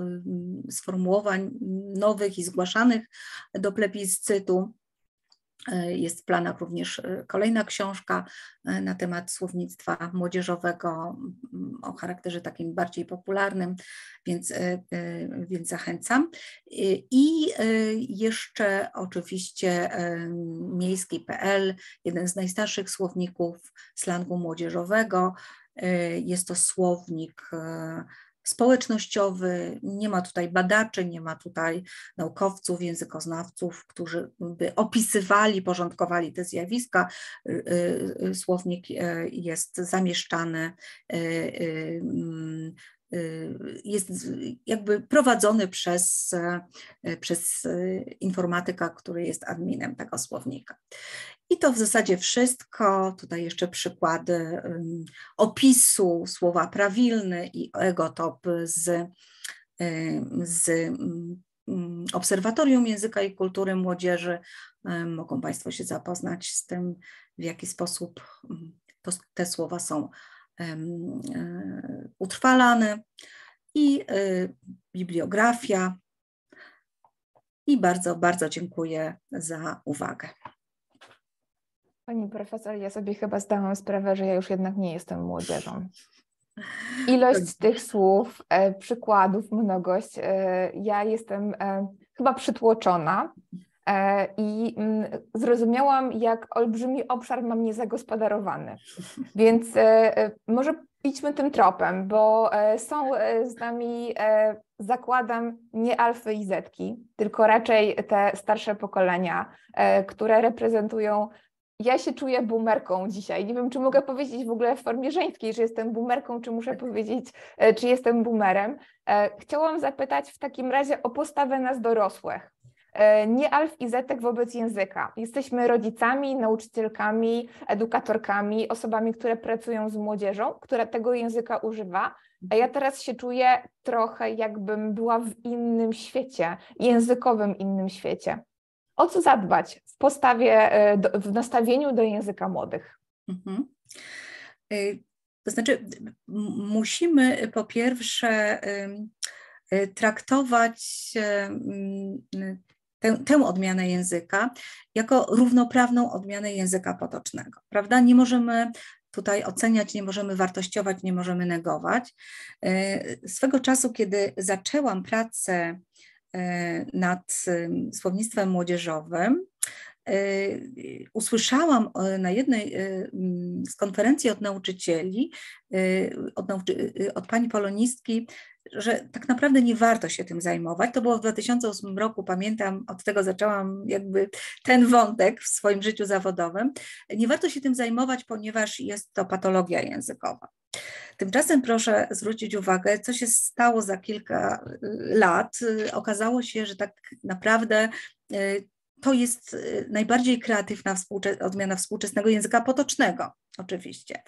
sformułowań nowych i zgłaszanych do plebiscytu. Jest w planach również e, kolejna książka e, na temat słownictwa młodzieżowego mm, o charakterze takim bardziej popularnym, więc, e, więc zachęcam. I jeszcze oczywiście miejski.pl, jeden z najstarszych słowników slangu młodzieżowego. Jest to słownik społecznościowy. Nie ma tutaj badaczy, nie ma tutaj naukowców, językoznawców, którzy by opisywali, porządkowali te zjawiska. Y, y, y, słownik e, jest zamieszczany e, e, mm, jest jakby prowadzony przez, przez informatyka, który jest adminem tego słownika. I to w zasadzie wszystko. Tutaj jeszcze przykłady opisu słowa prawilny i egotop z, z Obserwatorium Języka i Kultury Młodzieży. Mogą Państwo się zapoznać z tym, w jaki sposób to, te słowa są e, utrwalane. I y, bibliografia. I bardzo, bardzo dziękuję za uwagę. Pani profesor, ja sobie chyba zdałam sprawę, że ja już jednak nie jestem młodzieżą. Ilość tak. tych słów, e, przykładów, mnogość. E, ja jestem e, chyba przytłoczona i mm, zrozumiałam, jak olbrzymi obszar mam niezagospodarowany. Więc może idźmy tym tropem, bo są z nami, zakładam, nie alfy i zetki, tylko raczej te starsze pokolenia, które reprezentują ja się czuję boomerką dzisiaj. Nie wiem, czy mogę powiedzieć w ogóle w formie żeńskiej, że jestem boomerką, czy muszę tak. powiedzieć, e, czy jestem boomerem. E, chciałam zapytać w takim razie o postawę nas dorosłych. E, nie alf i zetek wobec języka. Jesteśmy rodzicami, nauczycielkami, edukatorkami, osobami, które pracują z młodzieżą, która tego języka używa. A ja teraz się czuję trochę, jakbym była w innym świecie, językowym innym świecie. O co zadbać w postawie, e, w nastawieniu do języka młodych? Mhm. Y, to znaczy, musimy y, po pierwsze y, traktować mm, tę, tę odmianę języka jako równoprawną odmianę języka potocznego, prawda? Nie możemy tutaj oceniać, nie możemy wartościować, nie możemy negować. Swego czasu, kiedy zaczęłam pracę E, nad słownictwem młodzieżowym E, usłyszałam e, na jednej e, mm, z konferencji od nauczycieli, od, nauczy od pani polonistki, że tak naprawdę nie warto się tym zajmować. To było w 2008 roku, pamiętam, od tego zaczęłam jakby ten wątek w swoim życiu zawodowym. Nie warto się tym zajmować, ponieważ jest to patologia językowa. Tymczasem proszę zwrócić uwagę, co się stało za kilka lat. Okazało się, że tak naprawdę to jest y, najbardziej kreatywna współcze odmiana współczesnego języka potocznego, oczywiście.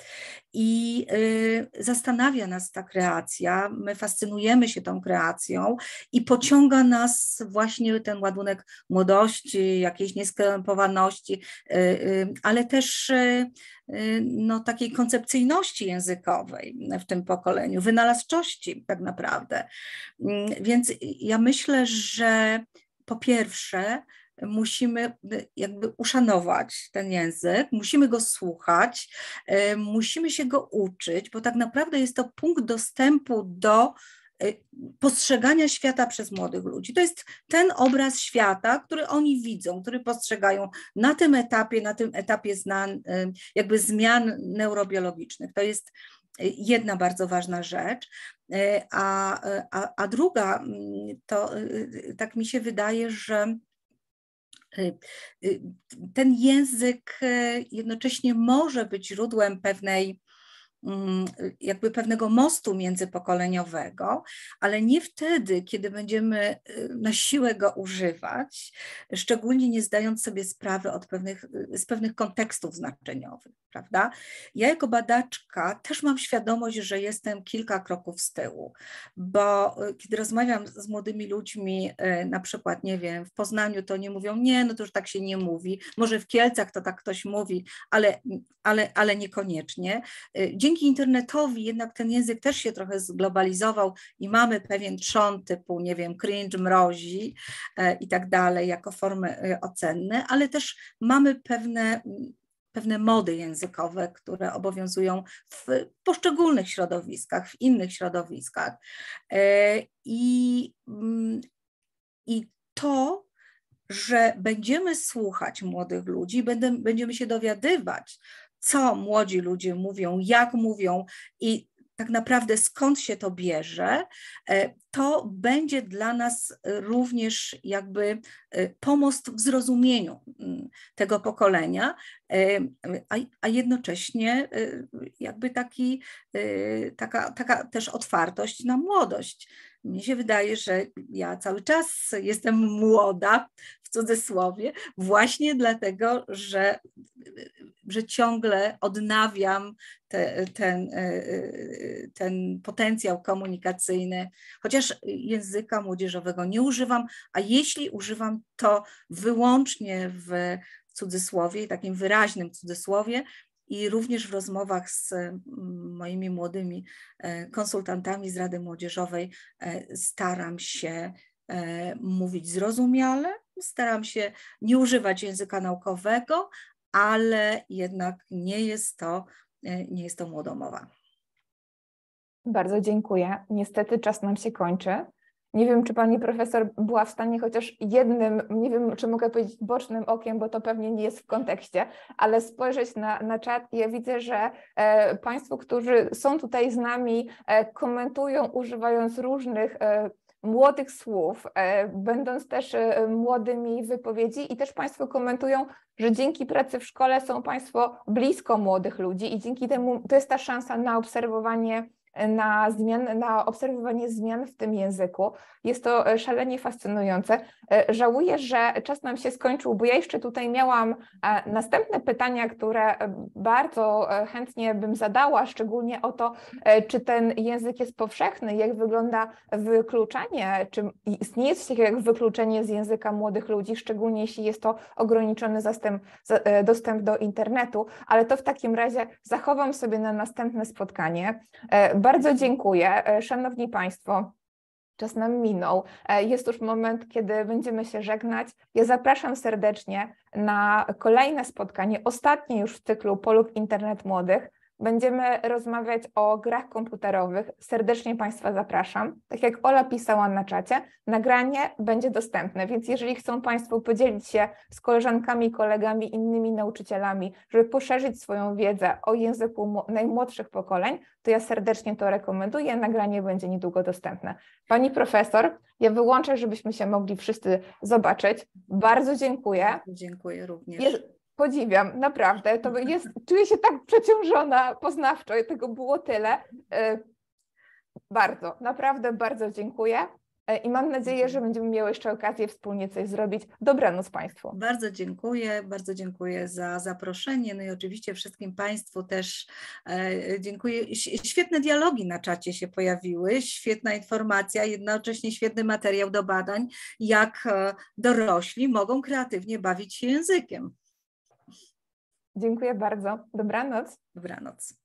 I y, zastanawia nas ta kreacja, my fascynujemy się tą kreacją i pociąga nas właśnie ten ładunek młodości, jakiejś nieskrępowaności, y, y, ale też y, y, no, takiej koncepcyjności językowej w tym pokoleniu, wynalazczości tak naprawdę. Mm, więc ja myślę, że po pierwsze, musimy y, jakby uszanować ten język, musimy go słuchać, y, musimy się go uczyć, bo tak naprawdę jest to punkt dostępu do y, postrzegania świata przez młodych ludzi. To jest ten obraz świata, który oni widzą, który postrzegają na tym etapie, na tym etapie znan, jakby zmian neurobiologicznych. To jest jedna bardzo ważna rzecz. A, a, a druga, mm, to tak mi się wydaje, że Y, y, ten język y, jednocześnie może być źródłem pewnej Mm, jakby pewnego mostu międzypokoleniowego, ale nie wtedy, kiedy będziemy y, na siłę go używać, szczególnie nie zdając sobie sprawy od pewnych, y, z pewnych kontekstów znaczeniowych, prawda? Ja jako badaczka też mam świadomość, że jestem kilka kroków z tyłu, bo y, kiedy rozmawiam z młodymi ludźmi, na przykład, nie wiem, w Poznaniu, to nie mówią, nie, no to już tak się nie mówi, może w Kielcach to tak ktoś mówi, ale, ale, ale niekoniecznie. Dzień dzięki internetowi jednak ten język też się trochę zglobalizował i mamy pewien trzon typu, nie wiem, cringe, mrozi e, i tak dalej jako formy e, ocenne, ale też mamy pewne pewne mody językowe, które obowiązują w poszczególnych środowiskach, w innych środowiskach. E, I, mm, i to, że będziemy słuchać młodych ludzi, będziemy się dowiadywać, co młodzi ludzie mówią, jak mówią i tak naprawdę skąd się to bierze, e, to będzie dla nas również jakby e, pomost w zrozumieniu mm, tego pokolenia, e, a, jednocześnie jakby taki, taka, taka też otwartość na młodość. Mnie się wydaje, że ja cały czas jestem młoda, w cudzysłowie, właśnie dlatego, że że ciągle odnawiam te, ten, e, e, ten potencjał komunikacyjny, chociaż języka młodzieżowego nie używam, a jeśli używam to wyłącznie w cudzysłowie, takim wyraźnym cudzysłowie, i również w rozmowach z moimi młodymi e, konsultantami z Rady Młodzieżowej staram się mówić zrozumiale, staram się nie używać języka naukowego, ale jednak nie jest to, e, nie jest to młodomowa. Bardzo dziękuję. Niestety czas nam się kończy. Nie wiem, czy pani profesor była w stanie chociaż jednym, nie wiem, czy mogę powiedzieć bocznym okiem, bo to pewnie nie jest w kontekście, ale spojrzeć na, na czat i ja widzę, że e, państwo, którzy są tutaj z nami, e, komentują używając różnych e, młodych słów, e, będąc też e, młodymi wypowiedzi i też Państwo komentują, że dzięki pracy w szkole są Państwo blisko młodych ludzi i dzięki temu to jest ta szansa na obserwowanie na, zmian, na obserwowanie zmian w tym języku. Jest to e, szalenie fascynujące. E, żałuję, że czas nam się skończył, bo ja jeszcze tutaj miałam e, następne pytania, które bardzo chętnie bym zadała, szczególnie o to, czy ten język jest powszechny, jak wygląda wykluczanie, czy istnieje coś takiego jak wykluczenie z języka młodych ludzi, szczególnie jeśli jest to ograniczony zastęp, dostęp do internetu, ale to w takim razie zachowam sobie na następne spotkanie. Bardzo dziękuję. E, szanowni Państwo, czas nam minął. E, jest już moment, kiedy będziemy się żegnać. Ja zapraszam serdecznie na kolejne spotkanie, ostatnie już w cyklu Polub Internet Młodych. Będziemy rozmawiać o grach komputerowych. Serdecznie Państwa zapraszam. Tak jak Ola pisała na czacie, nagranie będzie dostępne, więc jeżeli chcą Państwo podzielić się z koleżankami, kolegami, innymi nauczycielami, żeby poszerzyć swoją wiedzę o języku najmłodszych pokoleń, to ja serdecznie to rekomenduję. Nagranie będzie niedługo dostępne. Pani profesor, ja wyłączę, żebyśmy się mogli wszyscy zobaczyć. Bardzo dziękuję. Dziękuję również podziwiam, naprawdę. To jest, czuję się tak przeciążona poznawczo i tego było tyle. E, bardzo, naprawdę bardzo dziękuję. E, I mam nadzieję, że będziemy miały jeszcze okazję wspólnie coś zrobić. Dobranoc Państwu. Bardzo dziękuję, bardzo dziękuję za zaproszenie. No i oczywiście wszystkim Państwu też e, dziękuję. Świetne dialogi na czacie się pojawiły, świetna informacja, jednocześnie świetny materiał do badań, jak dorośli mogą kreatywnie bawić się językiem. Dziękuję bardzo. Dobranoc. Dobranoc.